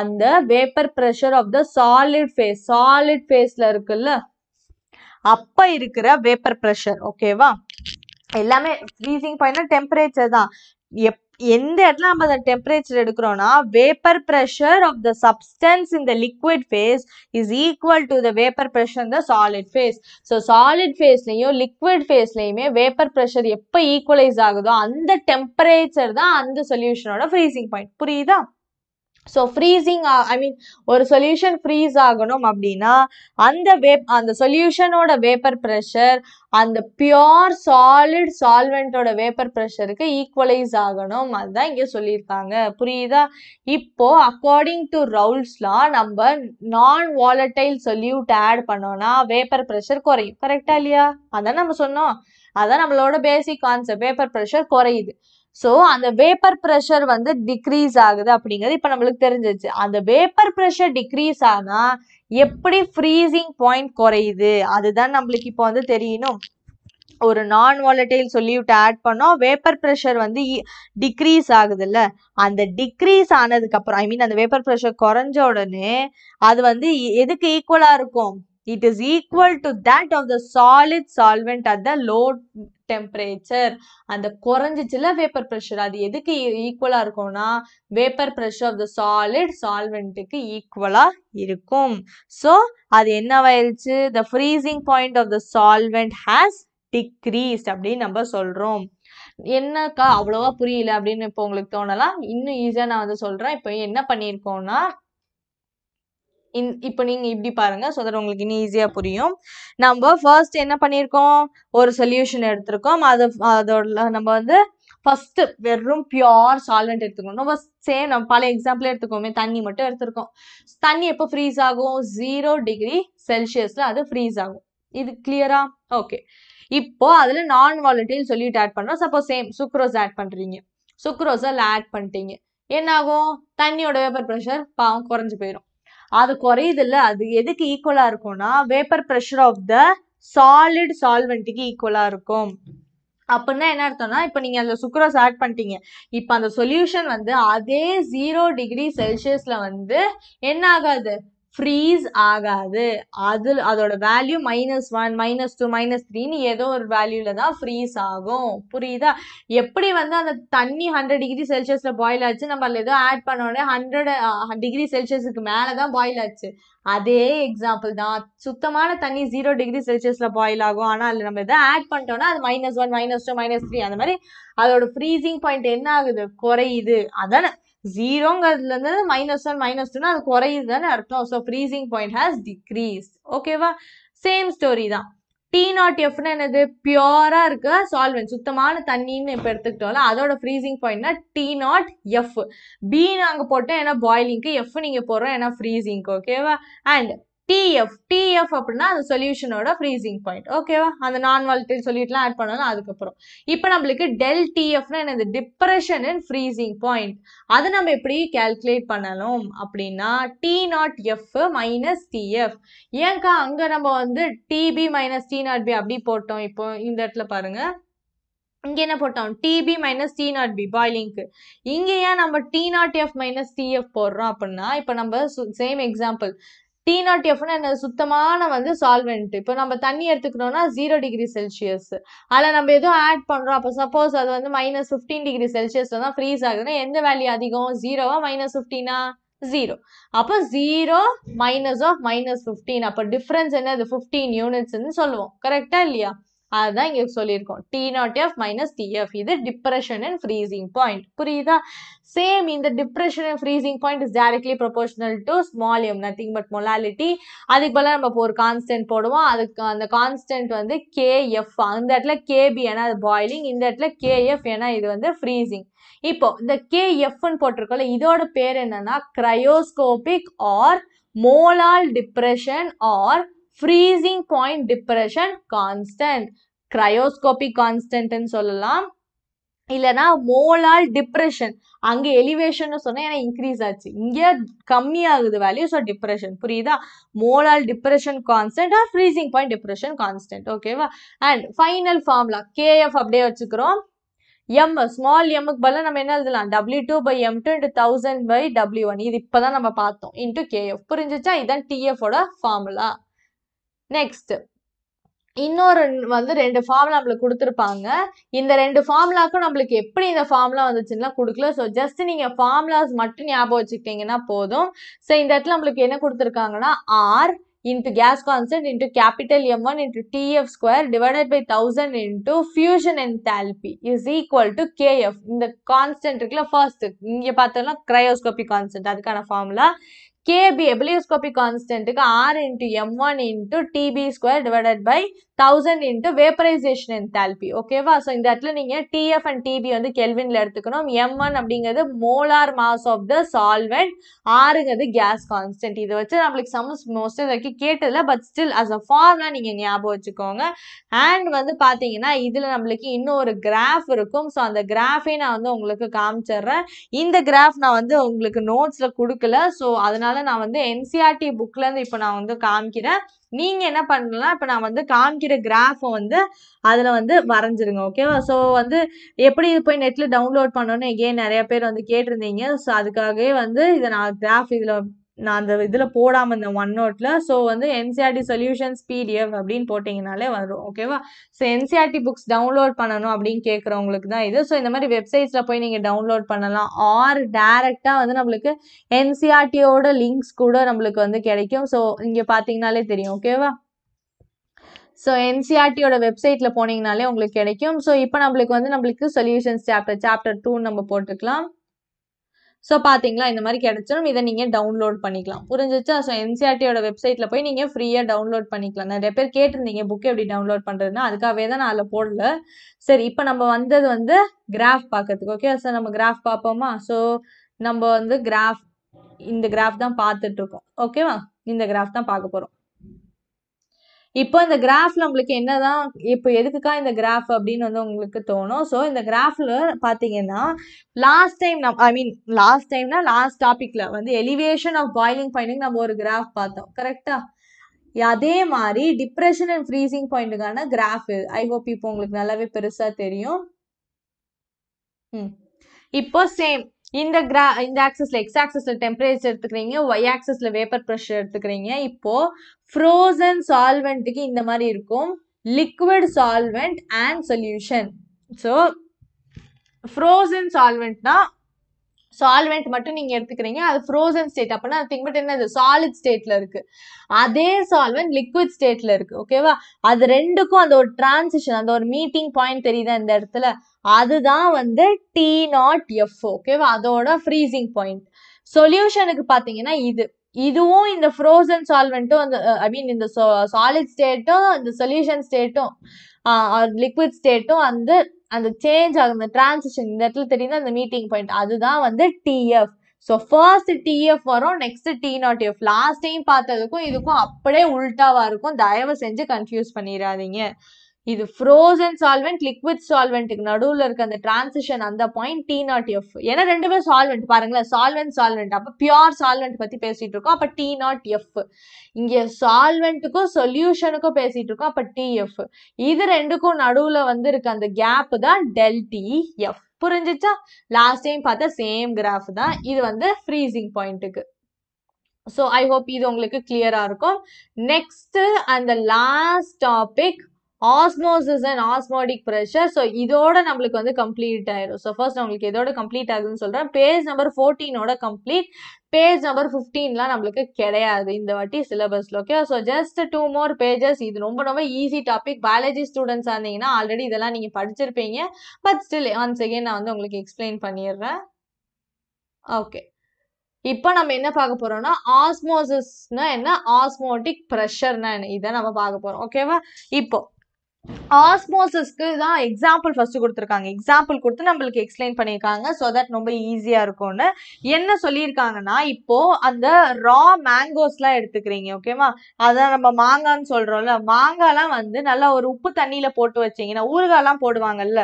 அந்த vapour pressure of the solid phase solid ஃபேஸில் இருக்குல்ல அப்போ இருக்கிற வேப்பர் ப்ரெஷர் ஓகேவா எல்லாமே ஃப்ரீசிங் பாயிண்ட்னா டெம்பரேச்சர் தான் எப் எந்த இடத்துல நம்ம அந்த டெம்பரேச்சர் எடுக்கிறோம்னா vapour pressure of the substance in the liquid phase is equal to the vapour pressure இந்த சாலிட் ஃபேஸ் ஸோ சாலிட் ஃபேஸ்லேயும் லிக்விட் ஃபேஸ்லேயுமே வேப்பர் ப்ரெஷர் எப்போ ஈக்குவலைஸ் ஆகுதோ அந்த டெம்பரேச்சர் தான் அந்த சொல்யூஷனோட ஃப்ரீசிங் பாயிண்ட் புரியுதா ஸோ ஃப்ரீசிங் ஐ மீன் ஒரு சொல்யூஷன் ஃப்ரீஸ் ஆகணும் அப்படின்னா அந்த வேப் அந்த சொல்யூஷனோட வேப்பர் ப்ரெஷர் அந்த பியோர் சாலிட் சால்வெண்ட்டோட வேப்பர் ப்ரெஷருக்கு ஈக்குவலைஸ் ஆகணும் அதுதான் இங்கே சொல்லியிருக்காங்க புரியுதா இப்போ அக்கார்டிங் டு ரவுல்ஸ்லாம் நம்ம நான் வாலட்டைல் சொல்யூட் ஆட் பண்ணோம்னா வேப்பர் ப்ரெஷர் குறையும் கரெக்டா இல்லையா அதான் நம்ம சொன்னோம் அதான் நம்மளோட பேசிக் கான்செப்ட் வேப்பர் ப்ரெஷர் குறையுது ஸோ அந்த வேப்பர் ப்ரெஷர் வந்து டிக்ரீஸ் ஆகுது அப்படிங்கிறது இப்போ நம்மளுக்கு தெரிஞ்சிச்சு அந்த வேப்பர் ப்ரெஷர் டிக்ரீஸ் ஆனால் எப்படி ஃப்ரீசிங் பாயிண்ட் குறையுது அதுதான் நம்மளுக்கு இப்போ வந்து தெரியணும் ஒரு நான் வாலட்டைல் சொல்லிவிட்டு ஆட் பண்ணோம் வேப்பர் ப்ரெஷர் வந்து டிக்ரீஸ் ஆகுதுல்ல அந்த டிக்ரீஸ் ஆனதுக்கப்புறம் ஐ மீன் அந்த வேப்பர் ப்ரெஷர் குறைஞ்ச உடனே அது வந்து எதுக்கு ஈக்குவலாக இருக்கும் it is equal to that of the solid solvent at the low temperature அந்த குறைஞ்சிச்சுல வேப்பர் ப்ரெஷர் அது எதுக்கு ஈக்குவலாக e-, இருக்கும்னா vapour pressure of the solid சால்வெண்ட்டுக்கு ஈக்குவலாக இருக்கும் ஸோ அது என்னவாயிருச்சு the freezing point of the solvent has decreased அப்படின்னு நம்ம சொல்கிறோம் என்னக்கா அவ்வளோவா புரியல அப்படின்னு இப்போ உங்களுக்கு தோணலாம் இன்னும் ஈஸியாக நான் வந்து சொல்கிறேன் இப்போ என்ன பண்ணியிருக்கோம்னா இன் இப்போ நீங்கள் இப்படி பாருங்கள் ஸோ தட் உங்களுக்கு இனி ஈஸியாக புரியும் நம்ம ஃபர்ஸ்ட் என்ன பண்ணியிருக்கோம் ஒரு சொல்யூஷன் எடுத்திருக்கோம் அது அதோட நம்ம வந்து ஃபஸ்ட்டு வெறும் பியோர் சால்வெண்ட் எடுத்துக்கணும் நம்ம சேம் நம்ம பல எக்ஸாம்பிள் எடுத்துக்கோமே தண்ணி மட்டும் எடுத்துருக்கோம் தண்ணி எப்போ ஃப்ரீஸ் ஆகும் ஜீரோ டிகிரி செல்சியஸில் அது ஃப்ரீஸ் ஆகும் இது கிளியரா ஓகே இப்போ அதில் நான் வாலண்டியல் சொல்லிட்டு ஆட் பண்ணுறோம் சப்போஸ் சேம் சுக்ரோஸ் ஆட் பண்ணுறீங்க சுக்ரோஸில் ஆட் பண்ணிட்டீங்க என்னாகும் தண்ணியோட வேப்பர் ப்ரெஷர் பாவம் குறைஞ்சி போயிடும் அது குறையுது இல்லை அது எதுக்கு ஈக்குவலாக இருக்கும்னா vapour pressure of the solid சால்வெண்ட்டுக்கு ஈக்குவலாக இருக்கும் அப்படின்னா என்ன அர்த்தம்னா இப்போ நீங்கள் அந்த சுக்ரோஸ் ஆட் பண்ணிட்டீங்க இப்போ அந்த சொல்யூஷன் வந்து அதே ஜீரோ டிகிரி செல்சியஸில் வந்து என்ன ஆகாது ஃப்ரீஸ் ஆகாது அதில் அதோட value minus one minus two minus த்ரீன்னு ஏதோ ஒரு வேல்யூவில் தான் ஃப்ரீஸ் ஆகும் புரியுதா எப்படி வந்து அந்த தண்ணி ஹண்ட்ரட் டிகிரி செல்சியஸில் பாயில் ஆச்சு நம்ம அதில் ஏதோ ஆட் பண்ண உடனே ஹண்ட்ரட் டிகிரி செல்சியஸுக்கு மேலே தான் பாயில் ஆச்சு அதே எக்ஸாம்பிள் தான் சுத்தமான தண்ணி ஜீரோ டிகிரி செல்சியஸில் பாயில் ஆகும் ஆனால் அதில் நம்ம எதாவது ஆட் பண்ணிட்டோம்னா அது minus one minus two minus three அந்த மாதிரி அதோட ஃப்ரீசிங் பாயிண்ட் என்ன ஆகுது குறையுது அதானே ஜீரோங்கிறதுலேருந்து மைனஸ் ஒன் மைனஸ் டூனா அது குறையுதுன்னு அர்த்தம் so freezing point has decrease ஓகேவா சேம் ஸ்டோரி தான் டி நாட் எஃப்னு என்னது பியூராக இருக்க சால்வெண்ட் சுத்தமான தண்ணின்னு இப்போ எடுத்துக்கிட்டோம்ல அதோட ஃப்ரீசிங் பாயிண்ட்னா டி நாட் எஃப் பி நாங்கள் போட்டோம் ஏன்னா பாய்லிங்க்கு எஃப் நீங்கள் போடுறோம் ஏன்னா ஃப்ரீசிங்க்கு ஓகேவா அண்ட் டிஎஃப் டிஎஃப் அப்படின்னா அந்த சொல்யூஷனோட ஃப்ரீசிங் பாயிண்ட் ஓகேவா அந்த நான் வாலிடைல் சொல்யூட்லாம் ஆட் பண்ணணும் அதுக்கப்புறம் இப்போ நம்மளுக்கு டெல் டிஎஃப்னா என்னது டிப்ரெஷன் அண்ட் ஃப்ரீசிங் பாயிண்ட் அதை நம்ம எப்படி கேல்குலேட் பண்ணணும் அப்படின்னா T nought F minus TF ஏங்கா அங்கே நம்ம வந்து TB minus T not B அப்படி போட்டோம் இப்போ இந்த இடத்துல பாருங்கள் இங்கே என்ன போட்டோம் TB minus T not B பாய்லிங்க்கு இங்கே ஏன் நம்ம T nought F minus TF போடுறோம் அப்படின்னா இப்போ நம்ம சேம் எக்ஸாம்பிள் டி நாட் எஃப்னு என்ன சுத்தமான வந்து சால்வெண்ட் இப்போ நம்ம தண்ணி எடுத்துக்கணும்னா ஜீரோ டிகிரி செல்சியஸ் அதில் நம்ம எதுவும் ஆட் பண்ணுறோம் அப்போ சப்போஸ் அது வந்து மைனஸ் ஃபிஃப்டீன் டிகிரி செல்சியஸ் தான் ஃப்ரீஸ் ஆகுதுன்னா எந்த வேல்யூ அதிகம் ஜீரோவா மைனஸ் ஃபிஃப்டீனா ஜீரோ அப்போ zero minus of minus fifteen அப்போ டிஃப்ரென்ஸ் அது ஃபிஃப்டீன் யூனிட்ஸ்ன்னு சொல்லுவோம் கரெக்டா இல்லையா அதுதான் இங்கே சொல்லியிருக்கோம் T nought F minus TF இது டிப்ரெஷன் அண்ட் ஃப்ரீசிங் பாயிண்ட் புரியுதா சேம் இந்த depression and freezing point is directly proportional to small M nothing but molality அதுக்கு பதிலாக நம்ம இப்போ ஒரு கான்ஸ்டன்ட் போடுவோம் அதுக்கு அந்த கான்ஸ்டன்ட் வந்து எஃப் அந்த இடத்துல கேபி ஏன்னா அது பாய்லிங் இந்த இடத்துல கேஎஃப் ஏன்னா இது வந்து ஃப்ரீசிங் இப்போ இந்த எஃப்னு போட்டிருக்கோம்ல இதோட பேர் என்னன்னா cryoscopic or molal depression or freezing point depression constant cryoscopic கான்ஸ்டன்ட்னு சொல்லலாம் இல்லைனா மோலால் டிப்ரெஷன் அங்கே எலிவேஷன் சொன்னால் எனக்கு இன்க்ரீஸ் ஆச்சு இங்கே கம்மியாகுது வேல்யூ ஸோ டிப்ரெஷன் புரியுதா molal depression constant or freezing point depression constant ஓகேவா அண்ட் ஃபைனல் ஃபார்ம்லாம் கேஎஃப் அப்படியே வச்சுக்கிறோம் எம் ஸ்மால் எம்முக்கு பதிலாக நம்ம என்ன எழுதலாம் W two by M two into thousand by W one இது இப்போ தான் நம்ம பார்த்தோம் இன்ட்டு கேஎஃப் புரிஞ்சிச்சா இதுதான் டிஎஃபோட ஃபார்முலா நெக்ஸ்ட் இன்னொரு வந்து ரெண்டு ஃபார்ம்லாம் நம்மளுக்கு கொடுத்துருப்பாங்க இந்த ரெண்டு ஃபார்முலாக்கும் நம்மளுக்கு எப்படி இந்த ஃபார்முலா வந்துச்சுன்னா கொடுக்கல ஸோ ஜஸ்ட் நீங்கள் ஃபார்முலாஸ் மட்டும் ஞாபகம் வச்சுக்கிட்டீங்கன்னா போதும் ஸோ இந்த இடத்துல நம்மளுக்கு என்ன கொடுத்துருக்காங்கன்னா R gas into into constant M one M1 TF square square by thousand 1000 into and தேல்பி இஸ் ஈக்குவல் டு கேஎஃப் இந்த கான்ஸ்டன்ட் இருக்குல்ல ஃபர்ஸ்ட் இங்கே பார்த்தோம்னா க்ரையோஸ்கோபி constant அதுக்கான ஃபார்முலா కేబి ఎబిలియోస్కోపిక్ కాన్స్టెంట్గా R into M one into TB square divided by thousand into vaporisation தேல்பி ஓகேவா so இந்த இடத்துல நீங்கள் டிஎஃப் அண்ட் டிபி வந்து கெல்வினில் எடுத்துக்கணும் எம் ஒன் அப்படிங்கிறது molar mass of the solvent ஆறுங்கிறது கேஸ் கான்ஸ்டன்ட் இதை வச்சு நம்மளுக்கு சம்ஸ் மோஸ்ட் வரைக்கும் கேட்டதில்ல பட் ஸ்டில் அஸ் அ ஃபார்ம்னா நீங்கள் ஞாபகம் வச்சுக்கோங்க அண்ட் வந்து பார்த்தீங்கன்னா இதில் நம்மளுக்கு இன்னொரு கிராஃப் இருக்கும் ஸோ அந்த கிராஃபே நான் வந்து உங்களுக்கு காமிச்சிடுறேன் இந்த கிராஃப் நான் வந்து உங்களுக்கு நோட்ஸில் கொடுக்கல ஸோ அதனால் நான் வந்து என்சிஆர்டி புக்லேருந்து e இப்போ நான் வந்து காமிக்கிறேன் நீங்கள் என்ன பண்ணலாம் இப்போ நான் வந்து காமிக்கிற கிராஃபை வந்து அதில் வந்து வரைஞ்சிருங்க ஓகேவா ஸோ வந்து எப்படி இது போய் நெட்டில் டவுன்லோட் பண்ணோன்னு எகெயின் நிறைய பேர் வந்து கேட்டிருந்தீங்க ஸோ அதுக்காகவே வந்து இதை நான் கிராஃப் இதில் நான் அந்த இதில் போடாமல் இந்த ஒன் நோட்டில் ஸோ வந்து என்சிஆர்டி சொல்யூஷன்ஸ் பிடிஎஃப் அப்படின்னு போட்டிங்கனாலே வரும் ஓகேவா ஸோ என்சிஆர்டி புக்ஸ் டவுன்லோட் பண்ணணும் அப்படின்னு கேட்குறவங்களுக்கு தான் இது ஸோ இந்த மாதிரி வெப்சைட்ஸில் போய் நீங்கள் டவுன்லோட் பண்ணலாம் ஆர் டேரெக்டாக வந்து நம்மளுக்கு என்சிஆர்டியோட e லிங்க்ஸ் கூட நம்மளுக்கு வந்து கிடைக்கும் ஸோ இங்கே பார்த்தீங்கனாலே தெரியும் ஓகேவா ஸோ என்சிஆர்டியோட வெப்சைட்டில் போனீங்கனாலே உங்களுக்கு கிடைக்கும் ஸோ இப்போ நம்மளுக்கு வந்து நம்மளுக்கு சொல்யூஷன்ஸ் சாப்டர் சாப்டர் டூ நம்ம போட்டுக்கலாம் ஸோ பார்த்தீங்களா இந்த மாதிரி கிடச்சிடும் இதை நீங்கள் டவுன்லோட் பண்ணிக்கலாம் புரிஞ்சிச்சா ஸோ என்சிஆர்டியோட வெப்சைட்டில் போய் நீங்கள் ஃப்ரீயாக டவுன்லோட் பண்ணிக்கலாம் நிறைய பேர் கேட்டிருந்தீங்க புக்கு எப்படி டவுன்லோட் பண்ணுறதுன்னா அதுக்காகவே தான் நான் அதில் போடல சரி இப்போ நம்ம வந்தது வந்து கிராஃப் பார்க்கறதுக்கு ஓகே ஸோ நம்ம கிராஃப் பார்ப்போமா ஸோ நம்ம வந்து கிராஃப் இந்த கிராஃப் தான் பார்த்துட்ருக்கோம் ஓகேவா இந்த கிராஃப் தான் பார்க்க போகிறோம் இப்போ இந்த கிராஃப் நம்மளுக்கு தான் இப்போ எதுக்குக்கா இந்த கிராஃப் அப்படின்னு வந்து உங்களுக்கு தோணும் ஸோ இந்த கிராஃபில் பார்த்தீங்கன்னா லாஸ்ட் டைம் நம் ஐ மீன் லாஸ்ட் டைம்னா லாஸ்ட் டாப்பிக்கில் வந்து எலிவேஷன் ஆஃப் பாய்லிங் பாயிண்டிங் நம்ம ஒரு கிராஃப் பார்த்தோம் கரெக்டாக அதே மாதிரி டிப்ரெஷன் அண்ட் ஃப்ரீசிங் பாயிண்ட்டுக்கான கிராஃப் இது ஐ ஹோப் இப்போ உங்களுக்கு நல்லாவே பெருசாக தெரியும் ம் இப்போ சேம் இந்த கிரா இந்த ஆக்சஸில் எக்ஸ் ஆக்சஸில் டெம்பரேச்சர் எடுத்துக்கிறீங்க ஒய் ஆக்சஸில் வேப்பர் ப்ரெஷர் எடுத்துக்கிறீங்க இப்போது ஃப்ரோசன் சால்வெண்ட்டுக்கு இந்த மாதிரி இருக்கும் liquid solvent and solution so frozen சால்வெண்ட்னா சால்வெண்ட் மட்டும் நீங்க எடுத்துக்கிறீங்க அது ஃப்ரோசன் ஸ்டேட் அப்படின்னா திங்க் பட் என்னது சாலிட் ஸ்டேட்ல இருக்கு அதே சால்வெண்ட் லிக்விட் ஸ்டேட்ல இருக்கு ஓகேவா அது ரெண்டுக்கும் அந்த ஒரு டிரான்சிஷன் அந்த ஒரு மீட்டிங் பாயிண்ட் தெரியுதா இந்த இடத்துல அதுதான் வந்து டி நாட் எஃப் ஓகேவா அதோட ஃப்ரீசிங் பாயிண்ட் சொல்யூஷனுக்கு பாத்தீங்கன்னா இது இதுவும் இந்த ஃப்ரோசன் சால்வெண்ட்டும் அந்த ஐ மீன் இந்த சாலிட் ஸ்டேட்டும் இந்த சொல்யூஷன் ஸ்டேட்டும் லிக்விட் ஸ்டேட்டும் வந்து அந்த சேஞ்ச் ஆகும் இந்த டிரான்சிஷன் இந்த இடத்துல தெரியுது அந்த மீட்டிங் பாயிண்ட் அதுதான் வந்து டிஎஃப் ஸோ ஃபர்ஸ்ட் டிஎஃப் வரும் next T nought F last time பார்த்ததுக்கும் இதுக்கும் அப்படியே உல்ட்டாவாக இருக்கும் தயவு செஞ்சு கன்ஃபியூஸ் பண்ணிடாதீங்க இது ஃப்ரோசன் சால்வெண்ட் லிக்விட் சால்வெண்ட்டுக்கு நடுவில் இருக்க அந்த டிரான்சிஷன் அந்த பாயிண்ட் டி நாட் எஃப் ஏன்னா ரெண்டுமே சால்வெண்ட் பாருங்களேன் சால்வெண்ட் சால்வெண்ட் அப்போ பியோர் சால்வெண்ட் பற்றி பேசிகிட்டு இருக்கோம் அப்போ டி நாட் எஃப் இங்கே சால்வெண்ட்டுக்கும் சொல்யூஷனுக்கும் பேசிகிட்டு இருக்கோம் அப்போ டிஎஃப் இது ரெண்டுக்கும் நடுவில் வந்து இருக்க அந்த கேப்பு தான் டெல்டி எஃப் புரிஞ்சிச்சா லாஸ்ட் டைம் பார்த்தா சேம் கிராஃப் தான் இது வந்து ஃப்ரீசிங் பாயிண்ட்டுக்கு ஸோ ஐ ஹோப் இது உங்களுக்கு கிளியராக இருக்கும் நெக்ஸ்ட்டு அந்த last topic osmosis and osmotic pressure so இதோட நம்மளுக்கு வந்து கம்ப்ளீட் ஆயிரும் ஸோ ஃபர்ஸ்ட் நம்மளுக்கு இதோட கம்ப்ளீட் ஆகுதுன்னு சொல்கிறேன் பேஜ் நம்பர் ஃபோர்டீனோட கம்ப்ளீட் பேஜ் நம்பர் ஃபிஃப்டீன்லாம் நம்மளுக்கு கிடையாது இந்த வாட்டி சிலபஸில் okay so just two more pages இது ரொம்ப ரொம்ப ஈஸி டாபிக் பயாலஜி ஸ்டூடெண்ட்ஸாக இருந்தீங்கன்னா ஆல்ரெடி இதெல்லாம் நீங்கள் படிச்சிருப்பீங்க பட் ஸ்டில் ஒன்ஸ் அகேன் நான் வந்து உங்களுக்கு எக்ஸ்பிளைன் பண்ணிடுறேன் ஓகே இப்போ நம்ம என்ன பார்க்க போறோம்னா ஆஸ்மோசிஸ்னா என்ன ஆஸ்மோட்டிக் ப்ரெஷர்னா என்ன இதை நம்ம பார்க்க போறோம் ஓகேவா இப்போ ஆஸ்மோசஸ்க்கு தான் எக்ஸாம்பிள் ஃபஸ்ட்டு கொடுத்துருக்காங்க எக்ஸாம்பிள் கொடுத்து நம்மளுக்கு எக்ஸ்பிளைன் பண்ணியிருக்காங்க ஸோ தட் ரொம்ப ஈஸியாக இருக்கும்னு என்ன சொல்லியிருக்காங்கன்னா இப்போது அந்த ரா மேங்கோஸ்லாம் எடுத்துக்கிறீங்க ஓகேவா அதான் நம்ம மாங்கான்னு சொல்கிறோம்ல மாங்காலாம் வந்து நல்லா ஒரு உப்பு தண்ணியில் போட்டு வச்சிங்கன்னா ஊறுகாலாம் போடுவாங்கல்ல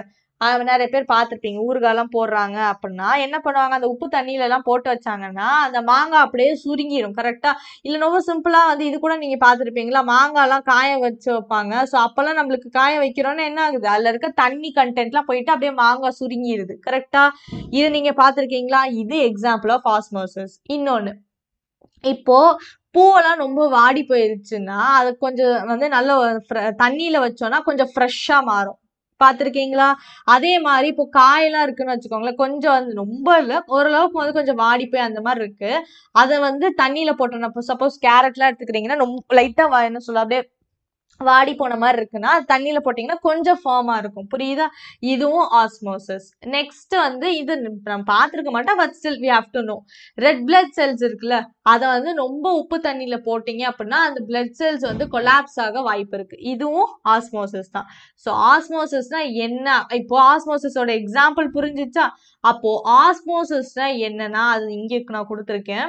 நிறைய பேர் பார்த்துருப்பீங்க ஊறுகாலாம் போடுறாங்க அப்படின்னா என்ன பண்ணுவாங்க அந்த உப்பு தண்ணியில எல்லாம் போட்டு வச்சாங்கன்னா அந்த மாங்காய் அப்படியே சுருங்கிடும் கரெக்டா இல்லை ரொம்ப சிம்பிளா வந்து இது கூட நீங்க பார்த்துருப்பீங்களா மாங்காய்லாம் காய வச்சு வைப்பாங்க ஸோ அப்பெல்லாம் நம்மளுக்கு காய வைக்கிறோன்னு என்ன ஆகுது அதில் இருக்க தண்ணி கண்டென்ட்லாம் போயிட்டு அப்படியே மாங்காய் சுருங்கிடுது கரெக்டா இது நீங்க பார்த்துருக்கீங்களா இது எக்ஸாம்பிள் ஆஃப் ஆஸ்மோசஸ் இன்னொன்று இப்போ பூவெல்லாம் ரொம்ப வாடி போயிருச்சுன்னா அது கொஞ்சம் வந்து நல்ல தண்ணியில வச்சோன்னா கொஞ்சம் ஃப்ரெஷ்ஷாக மாறும் பார்த்துருக்கீங்களா அதே மாதிரி இப்போ காயெல்லாம் இருக்குன்னு வச்சுக்கோங்களேன் கொஞ்சம் வந்து ரொம்ப இல்லை ஓரளவுக்கு வந்து கொஞ்சம் வாடி போய் அந்த மாதிரி இருக்கு அதை வந்து தண்ணியில போட்டோம் சப்போஸ் கேரட்லாம் எடுத்துக்கிறீங்கன்னா ரொம்ப லைட்டாக என்ன சொல்ல அப்படியே வாடி போன மாதிரி இருக்குன்னா அது தண்ணியில் போட்டிங்கன்னா கொஞ்சம் ஃபார்மாக இருக்கும் புரியுதா இதுவும் ஆஸ்மோசிஸ் நெக்ஸ்ட் வந்து இது நம்ம பார்த்துருக்க மாட்டோம் but still we have to know red blood cells இருக்குல்ல அதை வந்து ரொம்ப உப்பு தண்ணியில் போட்டிங்க அப்படின்னா அந்த பிளட் செல்ஸ் வந்து கொலாப்ஸ் ஆக வாய்ப்பு இருக்குது இதுவும் ஆஸ்மோசிஸ் தான் ஸோ ஆஸ்மோசிஸ்னா என்ன இப்போ ஆஸ்மோசிஸோட எக்ஸாம்பிள் புரிஞ்சிச்சா அப்போது ஆஸ்மோசிஸ்னா என்னன்னா அது இங்கே நான் கொடுத்துருக்கேன்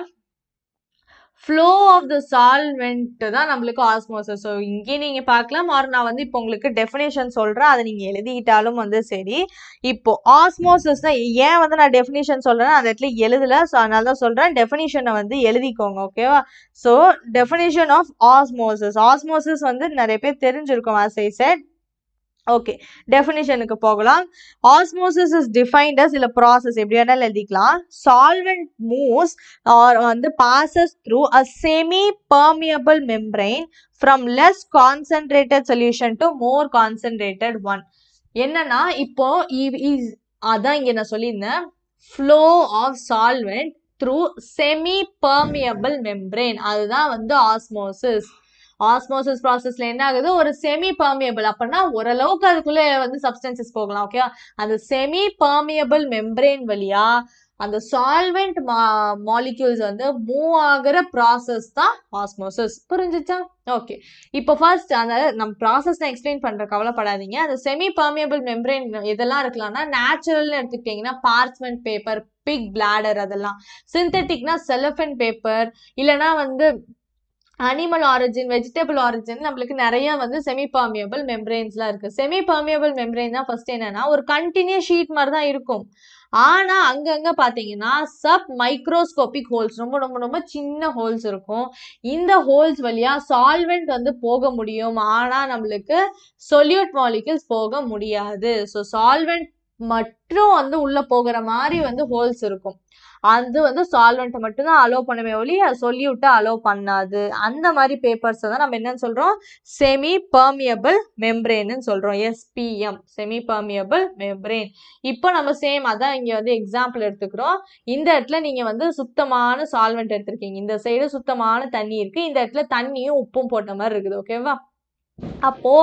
ஃப்ளோ ஆஃப் த சால்வெண்ட்டு தான் நம்மளுக்கு ஆஸ்மோசஸ் ஸோ இங்கே நீங்கள் பார்க்கலாம் மாறு நான் வந்து இப்போ உங்களுக்கு டெஃபினேஷன் சொல்கிறேன் அதை நீங்கள் எழுதிக்கிட்டாலும் வந்து சரி இப்போ ஆஸ்மோசஸ் தான் ஏன் வந்து நான் டெஃபினேஷன் சொல்கிறேன்னா அந்த இடத்துல எழுதலை ஸோ அதனால தான் சொல்கிறேன் டெஃபினேஷனை வந்து எழுதிக்கோங்க ஓகேவா so definition of osmosis osmosis வந்து நிறைய பேர் தெரிஞ்சிருக்கும் ஆசை ஐ செட் ஓகே டெஃபினேஷனுக்கு போகலாம் ஆஸ்மோசிஸ் இஸ் டிஃபைன்ட் இல்லை ப்ராசஸ் எப்படி வேணாலும் எழுதிக்கலாம் சால்வெண்ட் மூவ்ஸ் ஆர் வந்து passes through a semi permeable membrane from less concentrated solution to more concentrated one என்னன்னா இப்போ இஸ் அதான் இங்கே நான் சொல்லியிருந்தேன் flow of solvent through semi permeable membrane அதுதான் வந்து ஆஸ்மோசிஸ் ஆஸ்மோசிஸ் ப்ராசஸ்ல என்ன ஆகுது ஒரு செமி பர்மியபிள் அப்படின்னா ஓரளவுக்கு அதுக்குள்ள வந்து சப்ஸ்டன்சஸ் போகலாம் ஓகே அந்த செமி பர்மியபிள் மெம்பரேன் வழியா அந்த சால்வெண்ட் மா மாலிக்யூல்ஸ் வந்து மூவ் ஆகிற ப்ராசஸ் தான் ஆஸ்மோசஸ் புரிஞ்சிச்சா ஓகே இப்போ ஃபர்ஸ்ட் அந்த நம்ம ப்ராசஸ் நான் எக்ஸ்பிளைன் பண்ணுற கவலைப்படாதீங்க அந்த செமி பர்மியபிள் மெம்பரேன் இதெல்லாம் இருக்கலாம்னா நேச்சுரல்னு எடுத்துக்கிட்டிங்கன்னா பார்ச்மெண்ட் பேப்பர் பிக் பிளாடர் அதெல்லாம் சிந்தட்டிக்னா செலஃபன் பேப்பர் இல்லைனா வந்து அனிமல் ஆரிஜின் வெஜிடபிள் ஆரிஜின் நம்மளுக்கு நிறைய வந்து செமி பர்மியபிள் மெம்ப்ரெயின்ஸ்லாம் இருக்குது செமி பர்மியபிள் தான் ஃபர்ஸ்ட் என்னன்னா ஒரு கண்டினியூஸ் ஷீட் மாதிரி தான் இருக்கும் ஆனால் அங்கங்கே பார்த்தீங்கன்னா சப் மைக்ரோஸ்கோபிக் ஹோல்ஸ் ரொம்ப ரொம்ப ரொம்ப சின்ன ஹோல்ஸ் இருக்கும் இந்த ஹோல்ஸ் வழியாக சால்வெண்ட் வந்து போக முடியும் ஆனால் நம்மளுக்கு சொல்யூட் மாலிகல்ஸ் போக முடியாது ஸோ சால்வெண்ட் மட்டும் வந்து உள்ளே போகிற மாதிரி வந்து ஹோல்ஸ் இருக்கும் அது வந்து சால்வெண்ட்டை மட்டும்தான் அலோவ் பண்ணுமே ஒழிய சொல்லிவிட்டு அலோவ் பண்ணாது அந்த மாதிரி பேப்பர்ஸை தான் நம்ம என்னன்னு சொல்கிறோம் செமி பர்மியபிள் மெம்ப்ரேன்னு சொல்கிறோம் எஸ்பிஎம் செமி பர்மியபிள் மெம்ப்ரெயின் இப்போ நம்ம சேம் அதான் இங்கே வந்து எக்ஸாம்பிள் எடுத்துக்கிறோம் இந்த இடத்துல நீங்கள் வந்து சுத்தமான சால்வெண்ட் எடுத்துருக்கீங்க இந்த சைடு சுத்தமான தண்ணி இருக்குது இந்த இடத்துல தண்ணியும் உப்பும் போட்ட மாதிரி இருக்குது ஓகேவா அப்போ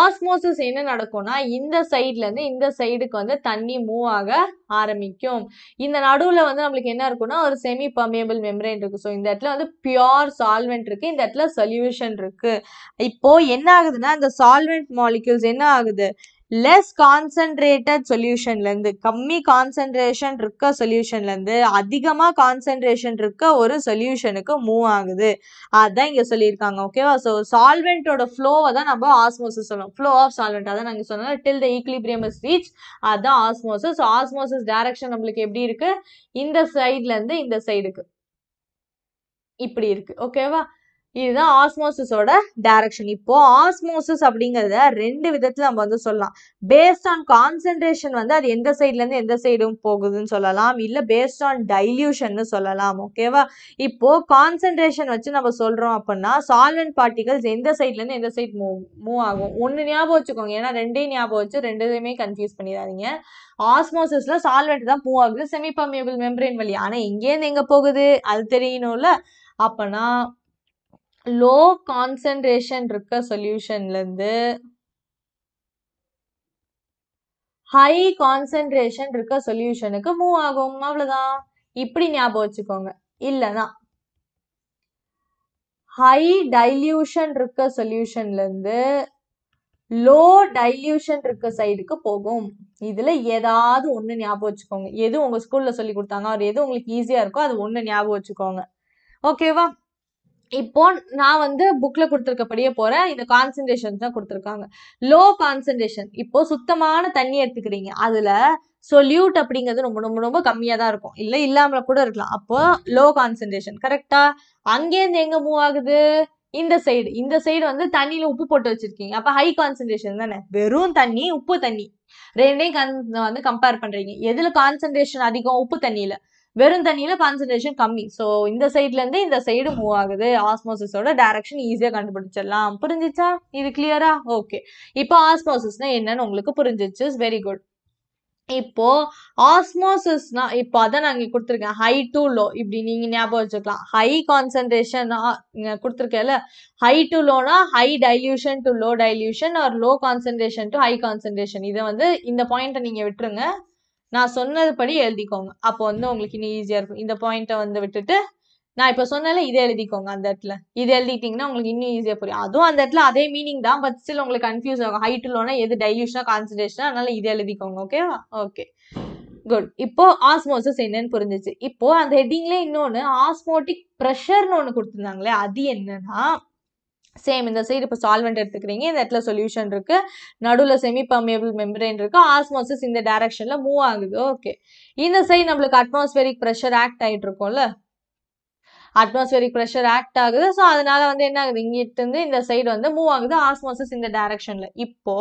ஆஸ்மோசிஸ் என்ன நடக்கும்னா இந்த சைட்லேருந்து இந்த சைடுக்கு வந்து தண்ணி மூவ் ஆக ஆரம்பிக்கும் இந்த நடுவில் வந்து நம்மளுக்கு என்ன இருக்குன்னா ஒரு செமி பர்மியபிள் மெம்ரேன் இருக்குது ஸோ இந்த இடத்துல வந்து பியோர் சால்வெண்ட் இருக்குது இந்த இடத்துல சொல்யூஷன் இருக்குது இப்போது என்ன ஆகுதுன்னா இந்த சால்வெண்ட் மாலிக்யூல்ஸ் என்ன ஆகுது லெஸ் கான்சன்ட்ரேட்டட் சொல்யூஷன்லேருந்து கம்மி கான்சன்ட்ரேஷன் இருக்க சொல்யூஷன்லேருந்து அதிகமாக கான்சன்ட்ரேஷன் இருக்க ஒரு சொல்யூஷனுக்கு மூவ் ஆகுது அதுதான் இங்கே சொல்லியிருக்காங்க ஓகேவா ஸோ சால்வெண்ட்டோட ஃப்ளோவை தான் நம்ம ஆஸ்மோசஸ் சொல்லணும் ஃப்ளோ ஆஃப் சால்வெண்ட் அதான் நாங்கள் சொன்னோம் till the equilibrium is reach அதுதான் ஆஸ்மோசஸ் ஆஸ்மோசஸ் டைரக்ஷன் நம்மளுக்கு எப்படி இருக்குது இந்த சைட்லேருந்து இந்த சைடுக்கு இப்படி இருக்குது ஓகேவா இதுதான் ஆஸ்மோசிஸோட டைரக்ஷன் இப்போ ஆஸ்மோசிஸ் அப்படிங்கிறத ரெண்டு விதத்தில் நம்ம வந்து சொல்லலாம் பேஸ்ட் ஆன் கான்சென்ட்ரேஷன் வந்து அது எந்த சைட்லேருந்து எந்த சைடும் போகுதுன்னு சொல்லலாம் இல்லை பேஸ்ட் ஆன் டைல்யூஷன் சொல்லலாம் ஓகேவா இப்போ கான்சென்ட்ரேஷன் வச்சு நம்ம சொல்கிறோம் அப்படின்னா சால்வெண்ட் பார்ட்டிகல்ஸ் எந்த சைட்லேருந்து எந்த சைட் மூவ் மூவ் ஆகும் ஒன்று ஞாபகம் வச்சுக்கோங்க ஏன்னா ரெண்டே ஞாபகம் வச்சு ரெண்டுமே கன்ஃபியூஸ் பண்ணிடாதீங்க ஆஸ்மோசிஸில் சால்வெண்ட் தான் மூவ் ஆகுது செமி பர்மியபிள் மெம்பரேன் வழி ஆனால் எங்கேருந்து எங்கே போகுது அது தெரியணும்ல அப்போனா லோ கான்சன்ட்ரேஷன் இருக்க சொல்யூஷன்லேருந்து ஹை கான்சன்ட்ரேஷன் இருக்க சொல்யூஷனுக்கு மூவ் ஆகும் அவ்வளோதான் இப்படி ஞாபகம் வச்சுக்கோங்க இல்லைனா ஹை டைல்யூஷன் இருக்க சொல்யூஷன்லேருந்து லோ டைல்யூஷன் இருக்க சைடுக்கு போகும் இதில் ஏதாவது ஒன்று ஞாபகம் வச்சுக்கோங்க எது உங்கள் ஸ்கூலில் சொல்லி கொடுத்தாங்க அவர் எது உங்களுக்கு ஈஸியாக இருக்கோ அது ஒன்று ஞாபகம் வச்சுக்கோங்க ஓகேவா இப்போ நான் வந்து புக்ல கொடுத்துருக்கப்படியே போறேன் இந்த கான்சென்ட்ரேஷன் தான் கொடுத்துருக்காங்க லோ கான்சன்ட்ரேஷன் இப்போ சுத்தமான தண்ணி எடுத்துக்கிறீங்க அதுல சொல்யூட் அப்படிங்கிறது ரொம்ப ரொம்ப ரொம்ப கம்மியாக தான் இருக்கும் இல்லை இல்லாமல் கூட இருக்கலாம் அப்போ லோ கான்சன்ட்ரேஷன் அங்கே அங்கேருந்து எங்க மூவ் ஆகுது இந்த சைடு இந்த சைடு வந்து தண்ணியில உப்பு போட்டு வச்சிருக்கீங்க அப்போ ஹை கான்சன்ட்ரேஷன் தானே வெறும் தண்ணி உப்பு தண்ணி ரெண்டையும் வந்து கம்பேர் பண்றீங்க எதுல கான்சன்ட்ரேஷன் அதிகம் உப்பு தண்ணியில வெறும் தண்ணியில கான்சன்ட்ரேஷன் கம்மி ஸோ இந்த சைட்ல இருந்து இந்த சைடு மூவ் ஆகுது ஆஸ்மோசிஸோட டைரக்ஷன் ஈஸியாக கண்டுபிடிச்சிடலாம் புரிஞ்சிச்சா இது கிளியரா ஓகே இப்போ ஆஸ்மோசிஸ்னா என்னன்னு உங்களுக்கு புரிஞ்சிச்சு வெரி குட் இப்போ ஆஸ்மோசிஸ்னா இப்போ அதை நான் இங்கே கொடுத்துருக்கேன் ஹை டு லோ இப்படி நீங்கள் ஞாபகம் வச்சுக்கலாம் ஹை கான்சன்ட்ரேஷன் கொடுத்துருக்கல ஹை டு லோனா high dilution to low dilution or low concentration to high concentration இதை வந்து இந்த பாயிண்ட்டை நீங்கள் விட்டுருங்க நான் சொன்னதுபடி எழுதிக்கோங்க அப்போ வந்து உங்களுக்கு இன்னும் ஈஸியாக இருக்கும் இந்த பாயிண்ட்டை வந்து விட்டுட்டு நான் இப்போ சொன்னால இதை எழுதிக்கோங்க அந்த இடத்துல இது எழுதிட்டீங்கன்னா உங்களுக்கு இன்னும் ஈஸியாக புரியும் அதுவும் அந்த இடத்துல அதே மீனிங் தான் பட் ஸ்டில் உங்களுக்கு கன்ஃபியூஸ் ஆகும் ஹைட் லோனா எது டைல்யூஷனா கான்சன்ட்ரேஷனா அதனால இதை எழுதிக்கோங்க ஓகேவா ஓகே குட் இப்போ ஆஸ்மோசஸ் என்னன்னு புரிஞ்சிச்சு இப்போ அந்த ஹெட்டிங்ல இன்னொன்று ஆஸ்மோட்டிக் ப்ரெஷர்னு ஒன்று கொடுத்துருந்தாங்களே அது என்னன்னா சேம் இந்த சைடு இப்போ சால்வெண்ட் எடுத்துக்கிறீங்க இந்த இடத்துல சொல்யூஷன் இருக்குது நடுவில் செமி பர்மியபிள் மெம்பரேன் இருக்குது ஆஸ்மோசிஸ் இந்த டைரக்ஷனில் மூவ் ஆகுது ஓகே இந்த சைடு நம்மளுக்கு அட்மாஸ்பியரிக் ப்ரெஷர் ஆக்ட் ஆகிட்டு இருக்கோம்ல அட்மாஸ்பியரிக் ப்ரெஷர் ஆக்ட் ஆகுது ஸோ அதனால வந்து என்ன ஆகுது இங்கிட்டு இருந்து இந்த சைடு வந்து மூவ் ஆகுது ஆஸ்மோசிஸ் இந்த டைரக்ஷன்ல இப்போ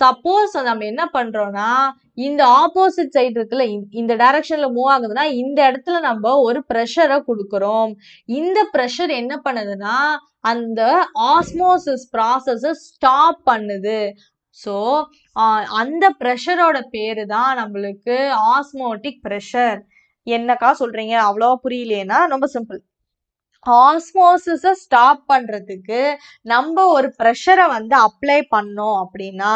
சப்போஸ் நம்ம என்ன பண்றோம்னா இந்த ஆப்போசிட் சைடு இருக்குல்ல இந்த டைரக்ஷன்ல மூவ் ஆகுதுன்னா இந்த இடத்துல நம்ம ஒரு ப்ரெஷரை கொடுக்குறோம் இந்த ப்ரெஷர் என்ன பண்ணுதுன்னா அந்த ஆஸ்மோசிஸ் ப்ராசஸ் ஸ்டாப் பண்ணுது ஸோ அந்த ப்ரெஷரோட பேரு தான் நம்மளுக்கு ஆஸ்மோட்டிக் ப்ரெஷர் என்னக்கா சொல்றீங்க அவ்வளோ புரியலேன்னா ரொம்ப சிம்பிள் ஆஸ்மோசிஸ ஸ்டாப் பண்ணுறதுக்கு நம்ம ஒரு ப்ரெஷரை வந்து அப்ளை பண்ணோம் அப்படின்னா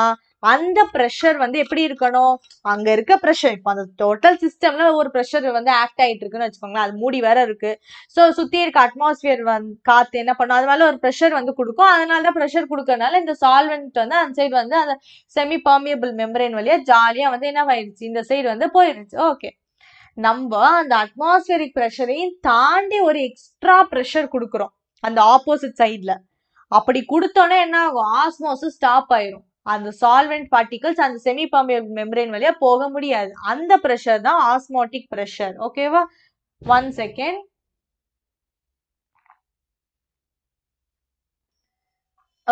அந்த ப்ரெஷர் வந்து எப்படி இருக்கணும் அங்க இருக்க ப்ரெஷர் இப்போ அந்த டோட்டல் சிஸ்டம்ல ஒரு ப்ரெஷர் வந்து ஆக்ட் ஆயிட்டு இருக்குன்னு வச்சுக்கோங்களேன் அது மூடி வேற இருக்கு ஸோ சுத்தி இருக்க அட்மாஸ்பியர் வந்து காத்து என்ன பண்ணும் அது மேல ஒரு ப்ரெஷர் வந்து கொடுக்கும் அதனால தான் ப்ரெஷர் கொடுக்கறனால இந்த சால்வெண்ட் வந்து அந்த சைடு வந்து அந்த செமி பர்மியபிள் மெம்பரேன் வழியா ஜாலியா வந்து என்ன ஆயிடுச்சு இந்த சைடு வந்து போயிடுச்சு ஓகே நம்ம அந்த அட்மாஸ்பியரிக் ப்ரெஷரையும் தாண்டி ஒரு எக்ஸ்ட்ரா ப்ரெஷர் கொடுக்குறோம் அந்த ஆப்போசிட் சைடில் அப்படி கொடுத்தோன்னே என்ன ஆகும் ஆஸ்மோசிஸ் ஸ்டாப் ஆயிரும் அந்த சால்வெண்ட் பார்ட்டிகல்ஸ் அந்த செமி பம்பியர் மெம்பரேன் வழியாக போக முடியாது அந்த ப்ரெஷர் தான் ஆஸ்மோட்டிக் ப்ரெஷர் ஓகேவா ஒன் செகண்ட்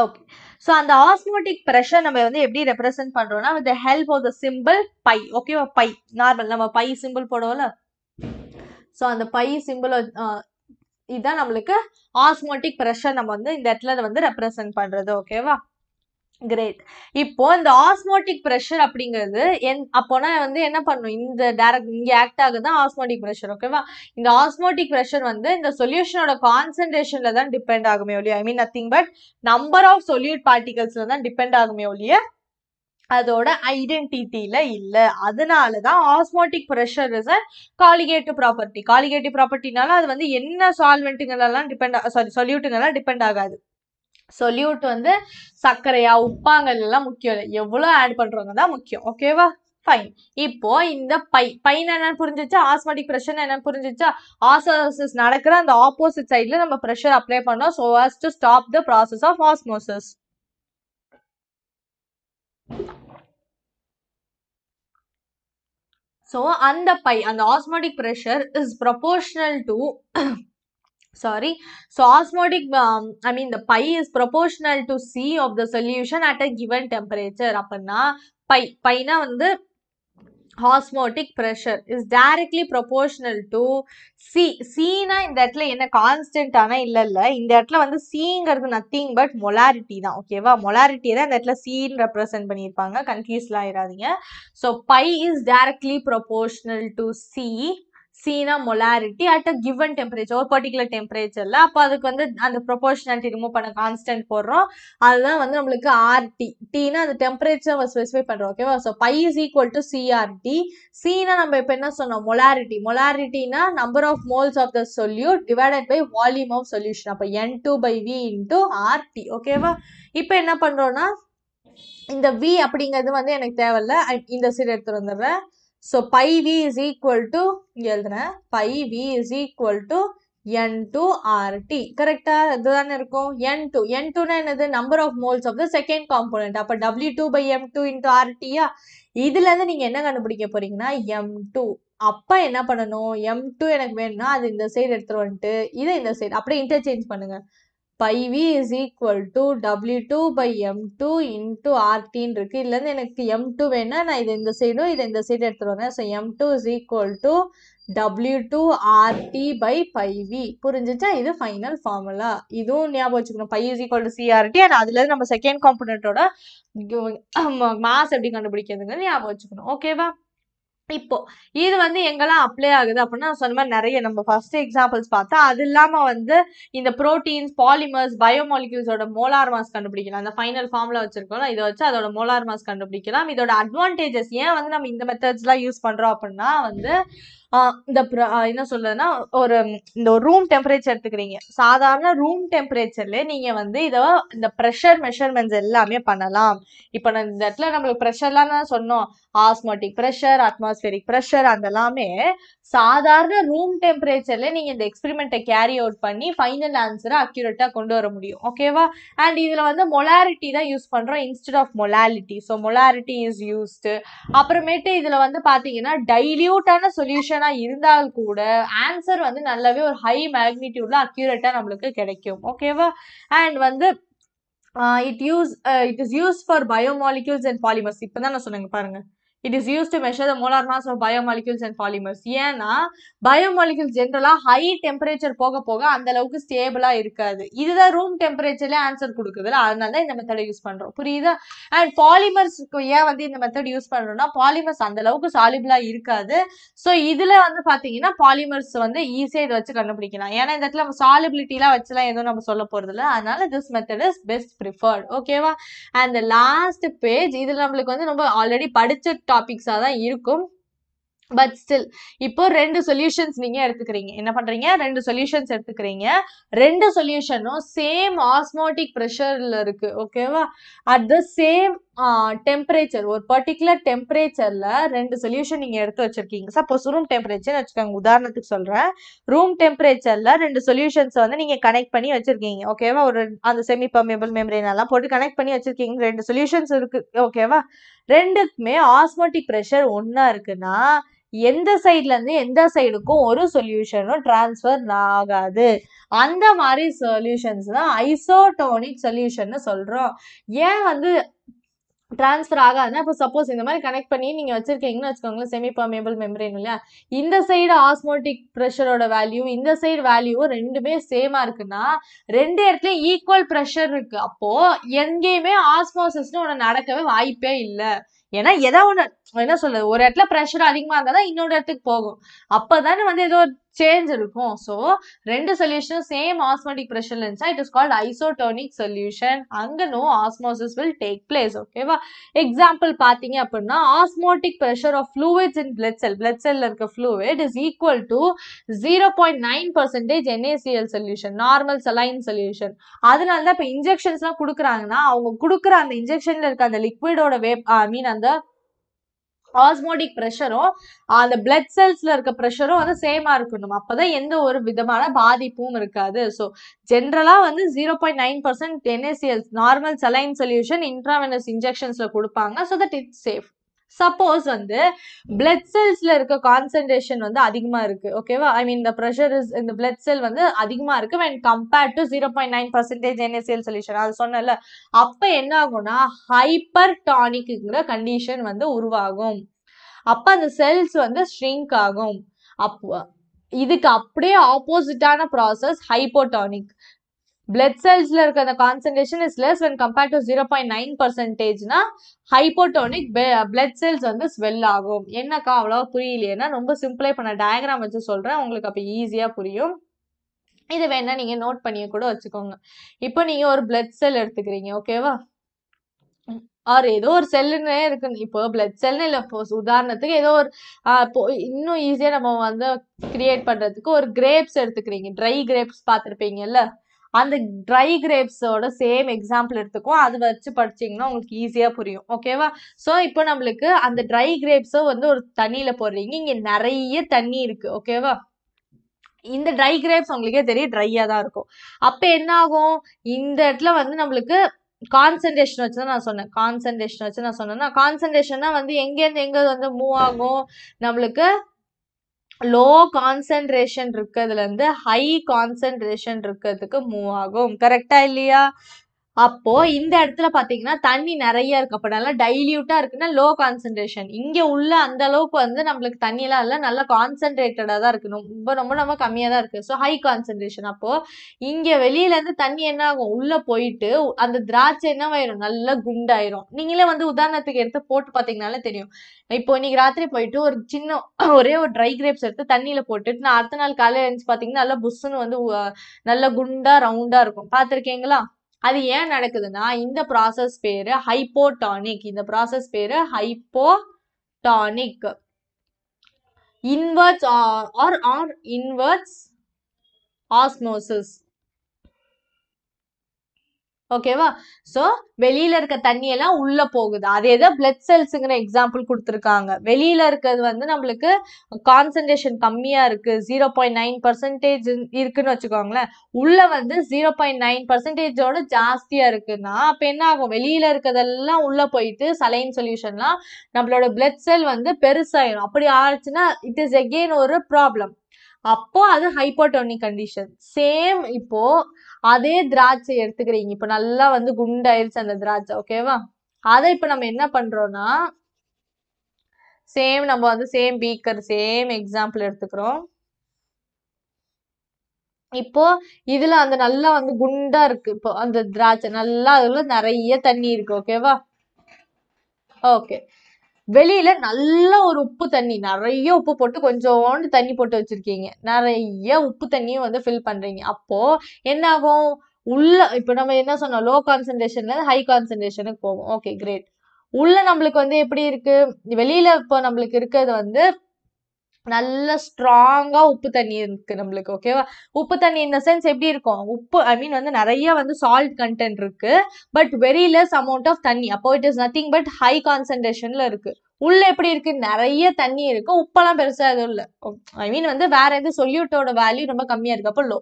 ஓகே ஸோ அந்த ஆஸ்மோட்டிக் ப்ரெஷர் நம்ம வந்து எப்படி ரெப்ரசென்ட் பண்ணுறோம்னா with help of the symbol pi ஓகேவா பை நார்மல் நம்ம பை சிம்பிள் போடுவோம்ல ஸோ அந்த பை சிம்பிள் இதுதான் நம்மளுக்கு ஆஸ்மோட்டிக் ப்ரெஷர் நம்ம வந்து இந்த இடத்துல வந்து ரெப்ரசென்ட் பண்ணுறது ஓகேவா கிரேட் இப்போ இந்த ஆஸ்மோட்டிக் ப்ரெஷர் அப்படிங்கிறது என் அப்போனா வந்து என்ன பண்ணும் இந்த டேரக்ட் இங்கே ஆக்ட் ஆகுதான் ஆஸ்மோட்டிக் ப்ரெஷர் ஓகேவா இந்த ஆஸ்மோட்டிக் ப்ரெஷர் வந்து இந்த சொல்யூஷனோட கான்சன்ட்ரேஷன்ல தான் டிபெண்ட் ஆகுமே ஒழிய I mean nothing but number of solute பார்ட்டிகல்ஸ்ல தான் டிபெண்ட் ஆகுமே ஒழிய அதோட ஐடென்டிட்டியில இல்லை அதனால தான் osmotic pressure is a colligative property colligative ப்ராப்பர்ட்டினால அது வந்து என்ன சால்வெண்ட்டுங்களெல்லாம் டிபெண்ட் சாரி சொல்யூட்டுங்கெல்லாம் டிபெண்ட் ஆகாது சொல்யூட் வந்து சர்க்கரையா உப்பாங்கல் எல்லாம் முக்கியம் இல்லை எவ்வளோ ஆட் பண்ணுறவங்க தான் முக்கியம் ஓகேவா ஃபைன் இப்போ இந்த பை பைன் என்னன்னு புரிஞ்சிச்சா ஆஸ்மெட்டிக் ப்ரெஷர் என்ன புரிஞ்சிச்சா ஆசோசிஸ் நடக்கிற அந்த ஆப்போசிட் சைடில் நம்ம ப்ரெஷர் அப்ளை பண்ணோம் so has to stop the process of osmosis so அந்த பை அந்த osmotic pressure is proportional to sorry so osmotic um, i mean the pi is proportional to c of the solution at a given temperature அப்பனா pi pi னா வந்து osmotic pressure is directly proportional to C. C னா இந்த இடத்துல என்ன constant ஆனா இல்ல இல்ல இந்த இடத்துல வந்து Cங்கிறது நத்திங் பட் மொலாரிட்டி தான் ஓகேவா மொலாரிட்டி தான் இந்த இடத்துல Cன்னு ரெப்ரசென்ட் பண்ணியிருப்பாங்க கன்ஃபியூஸ்லாம் ஆயிடாதீங்க so pi is directly proportional to C சீனா molarity at a given temperature ஒரு பர்டிகுலர் டெம்பரேச்சரில் அப்போ அதுக்கு வந்து அந்த ப்ரொபோர்ஷனாலிட்டி ரிமூவ் பண்ண கான்ஸ்டன்ட் போடுறோம் அதுதான் வந்து நம்மளுக்கு ஆர்டி டீனா அந்த டெம்பரேச்சர் ஸ்பெசிஃபை பண்ணுறோம் ஓகேவா so pi is equal to CRT சீனா நம்ம இப்போ என்ன சொன்னோம் மொலாரிட்டி மொலாரிட்டினா number of moles of the solute divided by volume of solution அப்போ N two by V into RT ஓகேவா இப்போ என்ன பண்ணுறோன்னா இந்த வி அப்படிங்கிறது வந்து எனக்கு தேவையில்ல இந்த சீர் எடுத்துகிட்டு வந்துடுறேன் So, pi V is equal to இங்கே எழுதுனேன் pi V is equal to N two RT கரெக்டாக இதுதானே இருக்கும் என் n2 என் number என்னது number of the of the second w2 by m2 two by M two ஆர்டியா நீங்கள் என்ன கண்டுபிடிக்க போறீங்கன்னா எம் டூ என்ன பண்ணனும் எம் டூ எனக்கு வேணும்னா அது இந்த சைடு எடுத்துகிட்டு வந்துட்டு இதை இந்த சைடு அப்படியே இன்டர்சேஞ்ச் பண்ணுங்கள் pi V is equal to W two by M two into ஆர்டின்னு இருக்குது இல்லைருந்து எனக்கு எம் டூ வேணா நான் இது இந்த சைடும் இது இந்த சைடு எடுத்துருவேன் so M two is equal to W two RT by pi V புரிஞ்சிச்சா இது ஃபைனல் ஃபார்முலா இதுவும் ஞாபகம் வச்சுக்கணும் pi is equal to CRT and அதுலேருந்து நம்ம செகண்ட் காம்பனட்டோட மாஸ் எப்படி கண்டுபிடிக்கிறதுங்க ஞாபகம் வச்சுக்கணும் ஓகேவா இப்போ இது வந்து எங்கெல்லாம் அப்ளை ஆகுது அப்படின்னா சொன்ன மாதிரி நிறைய நம்ம ஃபர்ஸ்ட் எக்ஸாம்பிள்ஸ் பார்த்தா அது இல்லாமல் வந்து இந்த ப்ரோட்டீன்ஸ் பாலிமர்ஸ் பயோமாலிகூல்ஸோட மோலார் மாஸ் கண்டுபிடிக்கலாம் அந்த ஃபைனல் ஃபார்ம்ல வச்சிருக்கோம் இதை வச்சு அதோட மோலார் மாஸ் கண்டுபிடிக்கலாம் இதோட அட்வான்டேஜஸ் ஏன் வந்து நம்ம இந்த மெத்தட்ஸ்லாம் யூஸ் பண்ணுறோம் அப்படின்னா வந்து இந்த என்ன சொல்றதுன்னா ஒரு இந்த ஒரு ரூம் டெம்பரேச்சர் எடுத்துக்கிறீங்க சாதாரண ரூம் டெம்பரேச்சர்ல நீங்க வந்து இதை இந்த ப்ரெஷர் மெஷர்மெண்ட்ஸ் எல்லாமே பண்ணலாம் இப்போ நான் இந்த இடத்துல நம்மளுக்கு ப்ரெஷர்லாம் சொன்னோம் ஆஸ்மோட்டிக் ப்ரெஷர் அட்மாஸ்பியரிக் ப்ரெஷர் எல்லாமே சாதாரண ரூம் டெம்பரேச்சர்ல நீங்க இந்த எக்ஸ்பெரிமெண்ட்டை கேரி அவுட் பண்ணி ஃபைனல் ஆன்சரை அக்யூரேட்டா கொண்டு வர முடியும் ஓகேவா அண்ட் இதுல வந்து மொலாரிட்டி தான் யூஸ் பண்றோம் instead of molality so molarity is used அப்புறமேட்டு இதுல வந்து பாத்தீங்கன்னா டைல்யூட்டான சொல்யூஷனா இருந்தால் கூட ஆன்சர் வந்து நல்லாவே ஒரு ஹை மேக்னிடியூட்ல அக்யூரேட்டா நம்மளுக்கு கிடைக்கும் ஓகேவா அண்ட் வந்து it use it is use for biomolecules and polymers இப்போ தான் நான் சொன்னேங்க பாருங்கள் it is use to measure the molar mass of biomolecules and polymers ஏன்னா பயோமாலிகூல்ஸ் ஜென்ரலாக ஹை டெம்பரேச்சர் போக போக அந்த அளவுக்கு ஸ்டேபிளாக இருக்காது இதுதான் ரூம் டெம்பரேச்சர்லேயே ஆன்சர் கொடுக்குதுல்ல அதனால தான் இந்த மெத்தடை யூஸ் பண்ணுறோம் புரியுதா அண்ட் பாலிமர்ஸ்க்கு ஏன் வந்து இந்த மெத்தட் யூஸ் பண்ணுறோம்னா பாலிமர்ஸ் அந்த அளவுக்கு சாலிபிளாக இருக்காது ஸோ இதில் வந்து பார்த்தீங்கன்னா பாலிமர்ஸ் வந்து ஈஸியாக இதை வச்சு கண்டுபிடிக்கலாம் ஏன்னா இந்த இடத்துல நம்ம சாலிபிலிட்டிலாம் வச்சுலாம் எதுவும் நம்ம சொல்ல போகிறது இல்லை அதனால this method is best preferred ஓகேவா அண்ட் லாஸ்ட் பேஜ் இதில் நம்மளுக்கு வந்து நம்ம ஆல்ரெடி படிச்சு டாபிக்ஸாக தான் இருக்கும் பட் ஸ்டில் இப்போ ரெண்டு சொல்யூஷன்ஸ் நீங்க எடுத்துக்கிறீங்க என்ன பண்றீங்க ரெண்டு சொல்யூஷன்ஸ் எடுத்துக்கிறீங்க ரெண்டு சொல்யூஷனும் சேம் ஆஸ்மோட்டிக் ப்ரெஷர்ல இருக்கு ஓகேவா அட் த சேம் டெம்பரேச்சர் ஒரு பர்டிகுலர் டெம்பரேச்சரில் ரெண்டு சொல்யூஷன் நீங்கள் எடுத்து வச்சுருக்கீங்க சப்போஸ் ரூம் டெம்பரேச்சர்னு வச்சுக்கோங்க உதாரணத்துக்கு சொல்கிறேன் ரூம் டெம்பரேச்சரில் ரெண்டு சொல்யூஷன்ஸை வந்து நீங்கள் கனெக்ட் பண்ணி வச்சுருக்கீங்க ஓகேவா ஒரு அந்த செமி பர்மேபிள் மெம்பரேன் எல்லாம் போட்டு கனெக்ட் பண்ணி வச்சுருக்கீங்க ரெண்டு சொல்யூஷன்ஸ் இருக்குது ஓகேவா ரெண்டுக்குமே ஆஸ்மோட்டிக் ப்ரெஷர் ஒன்றா இருக்குன்னா எந்த சைட்லேருந்து எந்த சைடுக்கும் ஒரு சொல்யூஷனும் டிரான்ஸ்ஃபர் ஆகாது அந்த மாதிரி சொல்யூஷன்ஸ் தான் ஐசோடோனிக் சொல்யூஷன் சொல்கிறோம் ஏன் வந்து டிரான்ஸ்ஃபர் ஆகாதுன்னா இப்போ சப்போஸ் இந்த மாதிரி கனெக்ட் பண்ணி நீங்கள் வச்சுருக்கீங்கன்னு வச்சுக்கோங்களேன் செமி பர்மேபிள் மெம்பரேன் இல்லையா இந்த சைடு ஆஸ்மோட்டிக் ப்ரெஷரோட வேல்யூ இந்த சைடு வேல்யூ ரெண்டுமே சேமாக இருக்குன்னா ரெண்டு இடத்துலையும் ஈக்குவல் ப்ரெஷர் இருக்குது அப்போது எங்கேயுமே ஆஸ்மோசிஸ்னு ஒன்று நடக்கவே வாய்ப்பே இல்லை ஏன்னா எதோ ஒன்று என்ன சொல்றது ஒரு இடத்துல ப்ரெஷர் அதிகமாக இருந்தால் தான் இன்னொரு இடத்துக்கு போகும் அப்போ தானே வந்து ஏதோ சேஞ்ச் இருக்கும் ஸோ ரெண்டு சொல்யூஷனும் சேம் ஆஸ்மெட்டிக் ப்ரெஷர்ல இருந்துச்சா it is called isotonic solution அங்கே no osmosis will take place ஓகேவா எக்ஸாம்பிள் பார்த்தீங்க அப்படின்னா osmotic pressure of fluids in blood cell blood செல்ல இருக்க fluid is equal to zero point nine percentage NaCl solution normal saline solution அதனால தான் இப்போ இன்ஜெக்ஷன்ஸ்லாம் கொடுக்குறாங்கன்னா அவங்க கொடுக்குற அந்த இன்ஜெக்ஷன்ல இருக்க அந்த லிக்விடோட வேப் ஐ மீன் அந்த ஆஸ்மோட்டிக் ப்ரெஷரும் அந்த பிளட் செல்ஸ்ல இருக்க ப்ரெஷரும் வந்து சேமா இருக்கணும் அப்பதான் எந்த ஒரு விதமான பாதிப்பும் இருக்காது ஸோ ஜென்ரலா வந்து zero point nine percent NaCl normal saline solution intravenous இன்ஜெக்ஷன்ஸ்ல கொடுப்பாங்க so that it's safe suppose வந்து பிளட் செல்ஸ்ல இருக்க கான்சென்ட்ரேஷன் வந்து அதிகமாக இருக்கு ஓகேவா ஐ மீன் இந்த ப்ரெஷர் இஸ் இந்த பிளட் செல் வந்து அதிகமாக இருக்கு when compared to zero point nine percentage NaCl solution அது சொன்னல அப்போ என்ன ஆகும்னா ஹைப்பர் டானிக்குங்கிற கண்டிஷன் வந்து உருவாகும் அப்போ அந்த செல்ஸ் வந்து ஸ்ட்ரிங்க் ஆகும் அப்போ இதுக்கு அப்படியே ஆப்போசிட்டான ப்ராசஸ் ஹைப்போடானிக் பிளட் செல்ஸ்ல இருக்க அந்த concentration is less when compare to zero point nine பர்சன்டேஜ்னா ஹைப்போட்டோனிக் பிளட் செல்ஸ் வந்து ஸ்வெல் ஆகும் என்னக்கா அவ்வளோவா புரியலையேன்னா ரொம்ப சிம்பிளே பண்ண டயக்ராம் வச்சு சொல்கிறேன் உங்களுக்கு அப்போ ஈஸியாக புரியும் இது வேணா நீங்கள் நோட் பண்ணி கூட வச்சுக்கோங்க இப்போ நீங்கள் ஒரு பிளட் செல் எடுத்துக்கிறீங்க ஓகேவா ஆர் ஏதோ ஒரு செல்லுன்னே இருக்கு இப்போ பிளட் செல்னு இல்லை இப்போ உதாரணத்துக்கு ஏதோ ஒரு இப்போ இன்னும் ஈஸியாக நம்ம வந்து கிரியேட் பண்ணுறதுக்கு ஒரு கிரேப்ஸ் எடுத்துக்கிறீங்க ட்ரை கிரேப்ஸ் பார்த்துருப்பீங்கல்ல அந்த ட்ரை கிரேப்ஸோட சேம் எக்ஸாம்பிள் எடுத்துக்கும் அது வச்சு படிச்சிங்கன்னா உங்களுக்கு ஈஸியாக புரியும் ஓகேவா ஸோ இப்போ நம்மளுக்கு அந்த ட்ரை கிரேப்ஸை வந்து ஒரு தண்ணியில் போடுறீங்க இங்கே நிறைய தண்ணி இருக்குது ஓகேவா இந்த ட்ரை கிரேப்ஸ் உங்களுக்கே தெரியும் ட்ரையாக தான் இருக்கும் அப்போ என்ன ஆகும் இந்த இடத்துல வந்து நம்மளுக்கு கான்சன்ட்ரேஷன் வச்சு தான் நான் சொன்னேன் கான்சன்ட்ரேஷன் வச்சு நான் சொன்னேன்னா கான்சன்ட்ரேஷன்னா வந்து எங்கேருந்து எங்கே வந்து மூவ் ஆகும் நம்மளுக்கு லோ கான்சன்ட்ரேஷன் இருக்கிறதுலேருந்து ஹை கான்சன்ட்ரேஷன் இருக்கிறதுக்கு மூவ் ஆகும் கரெக்டாக இல்லையா அப்போ இந்த இடத்துல பாத்தீங்கன்னா தண்ணி நிறைய இருக்கு அப்ப நல்லா டைல்யூட்டா இருக்குன்னா லோ கான்சென்ட்ரேஷன் இங்க உள்ள அந்த அளவுக்கு வந்து நம்மளுக்கு தண்ணி எல்லாம் இல்ல நல்லா கான்சென்ட்ரேட்டடா தான் இருக்கு ரொம்ப ரொம்ப நம்ம கம்மியா தான் இருக்கு ஸோ ஹை கான்சென்ட்ரேஷன் அப்போ இங்க வெளியில இருந்து தண்ணி என்ன ஆகும் உள்ள போயிட்டு அந்த திராட்சை ஆயிரும் நல்லா குண்டாயிரும் நீங்களே வந்து உதாரணத்துக்கு எடுத்து போட்டு பாத்தீங்கனால தெரியும் இப்போ இன்னைக்கு ராத்திரி போயிட்டு ஒரு சின்ன ஒரே ஒரு ட்ரை கிரேப்ஸ் எடுத்து தண்ணியில போட்டுட்டு நான் அடுத்த நாள் காலையில எழுந்து பாத்தீங்கன்னா நல்லா புஷ்ஷுன்னு வந்து நல்லா குண்டா ரவுண்டா இருக்கும் பாத்திருக்கீங்களா அது ஏன் நடக்குதுன்னா இந்த ப்ராசஸ் பேரு ஹைப்போடானிக் இந்த process hypo hypotonic inwards or or inwards osmosis ஓகேவா ஸோ வெளியில இருக்க தண்ணியெல்லாம் உள்ள போகுது அதே தான் பிளட் செல்ஸுங்கிற எக்ஸாம்பிள் கொடுத்துருக்காங்க வெளியில இருக்கிறது வந்து நம்மளுக்கு கான்சன்ட்ரேஷன் கம்மியா இருக்கு ஜீரோ பாயிண்ட் நைன் பர்சன்டேஜ் இருக்குன்னு வச்சுக்கோங்களேன் உள்ள வந்து ஜீரோ பாயிண்ட் நைன் பர்சன்டேஜோட ஜாஸ்தியா இருக்குன்னா அப்ப என்ன ஆகும் வெளியில இருக்கிறதெல்லாம் உள்ள போயிட்டு சலைன் சொல்யூஷன்லாம் நம்மளோட பிளட் செல் வந்து பெருசாயிடும் அப்படி ஆச்சுன்னா இட் இஸ் எகெயின் ஒரு ப்ராப்ளம் அப்போ அது ஹைப்போட்டோனிக் கண்டிஷன் சேம் இப்போ அதே திராட்சை எடுத்துக்கிறீங்க இப்போ நல்லா வந்து குண்டாயிருச்சு அந்த திராட்சை ஓகேவா அதை இப்போ நம்ம என்ன பண்றோம்னா சேம் நம்ம வந்து சேம் பீக்கர் சேம் எக்ஸாம்பிள் எடுத்துக்கிறோம் இப்போ இதுல அந்த நல்லா வந்து குண்டா இருக்கு இப்போ அந்த திராட்சை நல்லா அதுல நிறைய தண்ணி இருக்கு ஓகேவா ஓகே வெளியில நல்ல ஒரு உப்பு தண்ணி நிறைய உப்பு போட்டு கொஞ்சோண்டு தண்ணி போட்டு வச்சிருக்கீங்க நிறைய உப்பு தண்ணியும் வந்து ஃபில் பண்றீங்க அப்போ என்ன ஆகும் உள்ள இப்போ நம்ம என்ன சொன்னோம் லோ கான்சன்ட்ரேஷன்ல ஹை கான்சன்ட்ரேஷனுக்கு போகும் ஓகே கிரேட் உள்ள நம்மளுக்கு வந்து எப்படி இருக்கு வெளியில இப்போ நம்மளுக்கு இருக்கிறது வந்து நல்ல ஸ்ட்ராங்கா உப்பு தண்ணி இருக்கு நம்மளுக்கு ஓகேவா உப்பு தண்ணி இந்த சென்ஸ் எப்படி இருக்கும் உப்பு ஐ மீன் வந்து நிறைய வந்து சால்ட் கண்டென்ட் இருக்கு but very less amount of தண்ணி அப்போ it is nothing but high கான்சன்ட்ரேஷன்ல இருக்கு உள்ள எப்படி இருக்கு நிறைய தண்ணி இருக்கு உப்பெல்லாம் பெருசா எதுவும் இல்லை ஐ மீன் வந்து வேற எது சொல்யூட்டோட வேல்யூ ரொம்ப கம்மியா இருக்கு அப்போ லோ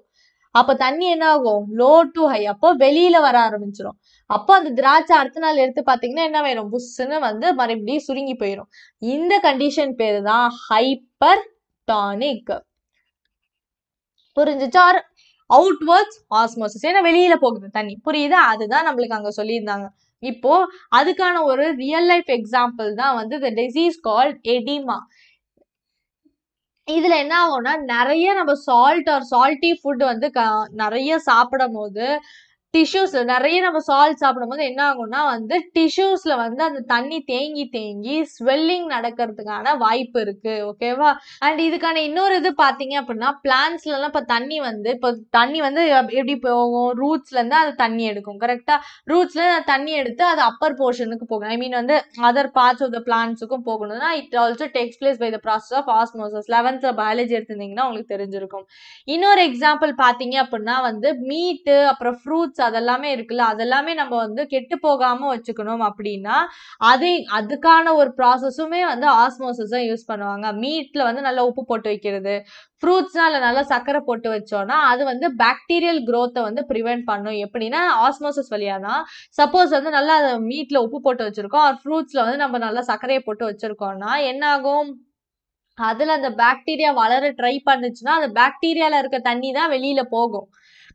அப்போ தண்ணி என்ன ஆகும் லோ டு ஹை அப்போ வெளியில வர ஆரம்பிச்சிடும் அப்போ அந்த திராட்சை அடுத்த நாள் எடுத்து பார்த்தீங்கன்னா என்ன வேணும் புஷ்ஷுன்னு வந்து மறுபடியும் சுருங்கி போயிடும் இந்த கண்டிஷன் பேர் தான் ஹைப்பர் டானிக் புரிஞ்சிச்சா அவுட்வர்ட்ஸ் ஆஸ்மோசிஸ் ஏன்னா வெளியில போகுது தண்ணி புரியுது அதுதான் நம்மளுக்கு அங்க சொல்லியிருந்தாங்க இப்போ அதுக்கான ஒரு ரியல் லைஃப் எக்ஸாம்பிள் தான் வந்து த டிசீஸ் கால்ட் எடிமா இதுல என்ன ஆகும்னா நிறைய நம்ம சால்ட் ஆர் சால்ட்டி ஃபுட் வந்து நிறைய சாப்பிடும் போது டிஷ்யூஸ் நிறைய நம்ம சால்ட் சாப்பிடும்போது என்ன ஆகும்னா வந்து டிஷ்யூஸ்ல வந்து அந்த தண்ணி தேங்கி தேங்கி ஸ்வெல்லிங் நடக்கிறதுக்கான வாய்ப்பு இருக்கு ஓகேவா அண்ட் இதுக்கான இன்னொரு இது பார்த்தீங்க அப்படின்னா பிளான்ஸ்ல எல்லாம் இப்போ தண்ணி வந்து இப்போ தண்ணி வந்து எப்படி போகும் ரூட்ஸ்ல இருந்து அது தண்ணி எடுக்கும் கரெக்டா ரூட்ஸ்ல தண்ணி எடுத்து அது அப்பர் போர்ஷனுக்கு போகும் ஐ மீன் வந்து அதர் பார்ட்ஸ் ஆஃப் த பிளான்ஸுக்கும் போகணும்னா it also takes place by the process of osmosis லெவன்த்ல பயாலஜி எடுத்திருந்தீங்கன்னா உங்களுக்கு தெரிஞ்சிருக்கும் இன்னொரு எக்ஸாம்பிள் பார்த்தீங்க அப்படின்னா வந்து மீட்டு அப்புறம் ஃப்ரூட்ஸ் ஃப்ரூட்ஸ் அதெல்லாமே இருக்குல்ல அதெல்லாமே நம்ம வந்து கெட்டு போகாமல் வச்சுக்கணும் அப்படின்னா அதே அதுக்கான ஒரு ப்ராசஸுமே வந்து ஆஸ்மோசஸ் தான் யூஸ் பண்ணுவாங்க மீட்டில் வந்து நல்லா உப்பு போட்டு வைக்கிறது ஃப்ரூட்ஸ்னால் நல்லா சர்க்கரை போட்டு வச்சோன்னா அது வந்து பாக்டீரியல் க்ரோத்தை வந்து ப்ரிவெண்ட் பண்ணும் எப்படின்னா ஆஸ்மோசஸ் வழியாக தான் சப்போஸ் வந்து நல்லா மீட்டில் உப்பு போட்டு வச்சுருக்கோம் ஆர் ஃப்ரூட்ஸ்ல வந்து நம்ம நல்லா சர்க்கரையை போட்டு வச்சிருக்கோம்னா என்னாகும் அதில் அந்த பாக்டீரியா வளர ட்ரை பண்ணுச்சுன்னா அந்த பாக்டீரியாவில் இருக்க தண்ணி தான் வெளியில் போகும்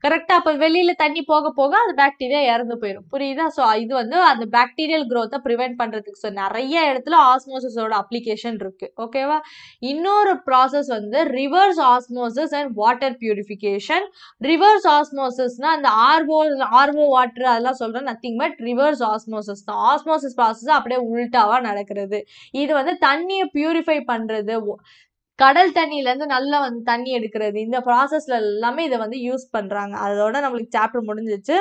கரெக்டாக அப்போ வெளியில் தண்ணி போக போக அது பாக்டீரியா இறந்து போயிடும் புரியுதா ஸோ இது வந்து அந்த பாக்டீரியல் க்ரோத்தை ப்ரிவென்ட் பண்ணுறதுக்கு ஸோ நிறைய இடத்துல ஆஸ்மோசஸோட அப்ளிகேஷன் இருக்குது ஓகேவா இன்னொரு ப்ராசஸ் வந்து reverse osmosis and water purification reverse ஆஸ்மோசஸ்னால் அந்த ஆர்வோ ஆர்வோ வாட்டர் அதெல்லாம் சொல்கிறேன் நத்திங் பட் ரிவர்ஸ் ஆஸ்மோசஸ் தான் ஆஸ்மோசஸ் ப்ராசஸ் அப்படியே உள்டாவா நடக்கிறது இது வந்து தண்ணியை பியூரிஃபை பண்ணுறது கடல் தண்ணியில இருந்து நல்லா வந்து தண்ணி எடுக்கிறது இந்த ப்ராசஸ்ல எல்லாமே இதை வந்து யூஸ் பண்றாங்க அதோட நம்மளுக்கு சாப்டர் முடிஞ்சிச்சு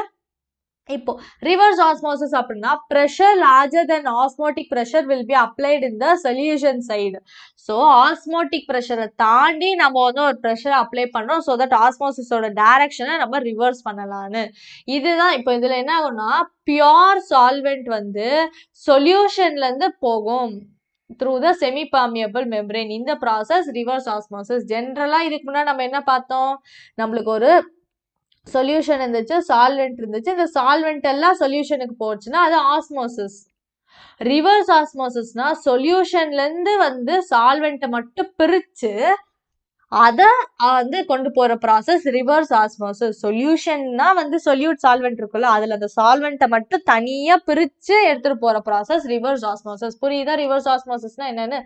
இப்போ ரிவர்ஸ் ஆஸ்மோசிஸ் அப்படின்னா pressure larger then osmotic pressure will be applied in the solution side so osmotic ப்ரெஷரை தாண்டி நம்ம வந்து ஒரு ப்ரெஷர் அப்ளை பண்ணுறோம் ஸோ தட் ஆஸ்மோசிஸோட டைரக்ஷனை நம்ம ரிவர்ஸ் பண்ணலான்னு இதுதான் இப்போ இதில் என்ன ஆகும்னா பியோர் சால்வெண்ட் வந்து சொல்யூஷன்லேருந்து போகும் through the semi permeable membrane இந்த ப்ராசஸ் ரிவர்ஸ் ஆஸ்மோசஸ் ஜென்ரலாக இதுக்கு முன்னாடி நம்ம என்ன பார்த்தோம் நம்மளுக்கு ஒரு சொல்யூஷன் இருந்துச்சு சால்வெண்ட் இருந்துச்சு இந்த சால்வெண்ட் எல்லாம் சொல்யூஷனுக்கு போச்சுன்னா அது ஆஸ்மோசிஸ் ரிவர்ஸ் ஆஸ்மோசிஸ்னா சொல்யூஷன்லேருந்து வந்து சால்வெண்ட்டை மட்டும் பிரித்து அதை வந்து கொண்டு போகிற ப்ராசஸ் ரிவர்ஸ் ஆஸ்மோசஸ் சொல்யூஷன்னா வந்து சொல்யூட் சால்வெண்ட் இருக்குல்ல அதில் அந்த சால்வெண்ட்டை மட்டும் தனியாக பிரித்து எடுத்துகிட்டு போகிற ப்ராசஸ் ரிவர்ஸ் ஆஸ்மோசஸ் புரியுதா ரிவர்ஸ் ஆஸ்மோசஸ்னா என்னென்னு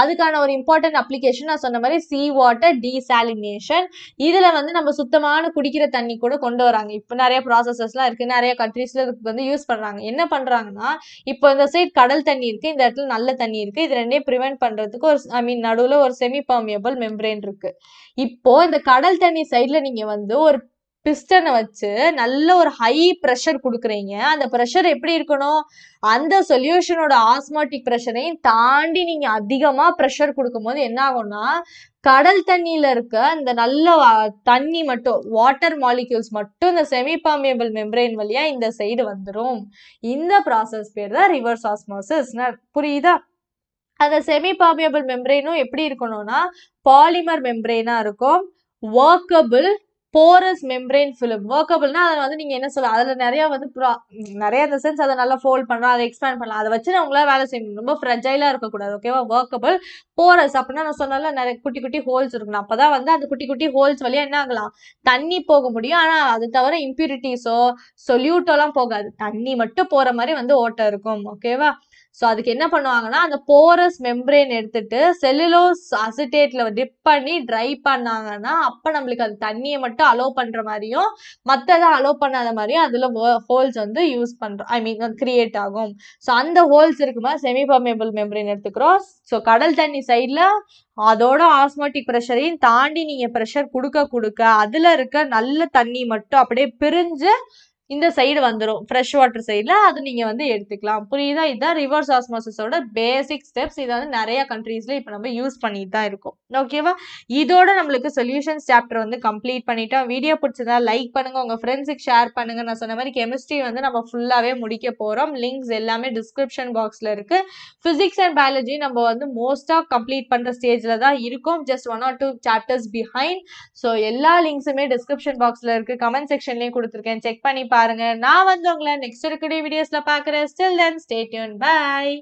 அதுக்கான ஒரு இம்பார்ட்டன்ட் அப்ளிகேஷன் நான் சொன்ன மாதிரி சீ வாட்டர் டீசாலினேஷன் இதில் வந்து நம்ம சுத்தமான குடிக்கிற தண்ணி கூட கொண்டு வராங்க இப்போ நிறைய ப்ராசஸஸ்லாம் இருக்குது நிறைய கண்ட்ரீஸில் இதுக்கு வந்து யூஸ் பண்ணுறாங்க என்ன பண்ணுறாங்கன்னா இப்போ இந்த சைட் கடல் தண்ணி இருக்குது இந்த இடத்துல நல்ல தண்ணி இருக்குது இது ரெண்டையும் ப்ரிவெண்ட் பண்ணுறதுக்கு ஒரு ஐ மீன் நடுவில் ஒரு செமி பர்மியபிள் மெம்ப்ரெயின் இருக்குது இருக்கு இப்போ இந்த கடல் தண்ணி சைட்ல நீங்க வந்து ஒரு பிஸ்டனை வச்சு நல்ல ஒரு ஹை ப்ரெஷர் கொடுக்குறீங்க அந்த ப்ரெஷர் எப்படி இருக்கணும் அந்த சொல்யூஷனோட ஆஸ்மாட்டிக் ப்ரெஷரையும் தாண்டி நீங்க அதிகமா ப்ரெஷர் கொடுக்கும்போது என்ன ஆகும்னா கடல் தண்ணியில இருக்க அந்த நல்ல தண்ணி மட்டும் வாட்டர் மாலிக்யூல்ஸ் மட்டும் இந்த செமி பாமியபிள் மெம்பரேன் வழியா இந்த சைடு வந்துடும் இந்த ப்ராசஸ் பேர் தான் ரிவர்ஸ் ஆஸ்மோசிஸ் புரியுதா அந்த செமி பாமியபிள் மெம்ப்ரெயினும் எப்படி இருக்கணும்னா பாலிமர் மெம்ப்ரெயினாக இருக்கும் ஒர்க்கபிள் போரஸ் மெம்ப்ரெயின் ஃபிலிம் ஒர்க்கபிள்னா அதை வந்து நீங்கள் என்ன சொல்லலாம் அதில் நிறையா வந்து ப்ரா நிறைய இந்த சென்ஸ் அதை நல்லா ஃபோல்ட் பண்ணலாம் அதை எக்ஸ்பேண்ட் பண்ணலாம் அதை வச்சு நான் உங்களால் வேலை செய்யணும் ரொம்ப ஃப்ரெஜைலாக இருக்கக்கூடாது ஓகேவா ஒர்க்கபிள் போரஸ் அப்படின்னா நான் சொன்னால நிறைய குட்டி குட்டி ஹோல்ஸ் இருக்கணும் அப்போ தான் வந்து அந்த குட்டி குட்டி ஹோல்ஸ் வழியாக என்ன ஆகலாம் தண்ணி போக முடியும் ஆனால் அது தவிர இம்ப்யூரிட்டிஸோ சொல்யூட்டோலாம் போகாது தண்ணி மட்டும் போகிற மாதிரி வந்து ஓட்டம் இருக்கும் ஓகேவா ஸோ அதுக்கு என்ன பண்ணுவாங்கன்னா அந்த போரஸ் மெம்ப்ரேன் எடுத்துட்டு செல்லுலோஸ் அசிட்டேட்ல டிப் பண்ணி ட்ரை பண்ணாங்கன்னா அப்போ நம்மளுக்கு அது தண்ணியை மட்டும் அலோவ் பண்ணுற மாதிரியும் மற்றதை அலோவ் பண்ணாத மாதிரியும் அதில் ஹோல்ஸ் வந்து யூஸ் பண்ணுறோம் ஐ மீன் கிரியேட் ஆகும் ஸோ அந்த ஹோல்ஸ் இருக்கும்போது செமி பர்மேபிள் மெம்பரேன் எடுத்துக்கிறோம் ஸோ கடல் தண்ணி சைடில் அதோட ஆஸ்மாட்டிக் ப்ரெஷரையும் தாண்டி நீங்கள் ப்ரெஷர் கொடுக்க கொடுக்க அதில் இருக்க நல்ல தண்ணி மட்டும் அப்படியே பிரிஞ்சு இந்த சைடு வந்துடும் ஃப்ரெஷ் வாட்டர் சைடில் அது நீங்கள் வந்து எடுத்துக்கலாம் புரியுதா இதுதான் ரிவர்ஸ் ஆஸ்மாசஸோட பேசிக் ஸ்டெப்ஸ் இதை வந்து நிறையா கண்ட்ரீஸில் இப்போ நம்ம யூஸ் பண்ணிட்டு தான் இருக்கும் ஓகேவா இதோட நம்மளுக்கு சொல்யூஷன்ஸ் சாப்டர் வந்து கம்ப்ளீட் பண்ணிட்டோம் வீடியோ பிடிச்சதா லைக் பண்ணுங்கள் உங்கள் ஃப்ரெண்ட்ஸுக்கு ஷேர் பண்ணுங்கள் நான் சொன்ன மாதிரி கெமிஸ்ட்ரி வந்து நம்ம ஃபுல்லாகவே முடிக்க போகிறோம் லிங்க்ஸ் எல்லாமே டிஸ்கிரிப்ஷன் பாக்ஸில் இருக்குது ஃபிசிக்ஸ் அண்ட் பயாலஜி நம்ம வந்து மோஸ்ட்டாக கம்ப்ளீட் பண்ணுற ஸ்டேஜில் தான் இருக்கும் just one or two chapters behind so எல்லா லிங்க்ஸுமே டிஸ்கிரிப்ஷன் பாக்ஸில் இருக்குது கமெண்ட் செக்ஷன்லேயும் கொடுத்துருக்கேன் செக் பண்ணி பாருங்க நான் வந்து உங்களை நெக்ஸ்ட் இருக்கிற வீடியோஸ்ல பாக்குறேன் ஸ்டில் தென் ஸ்டேட்யூன் பாய்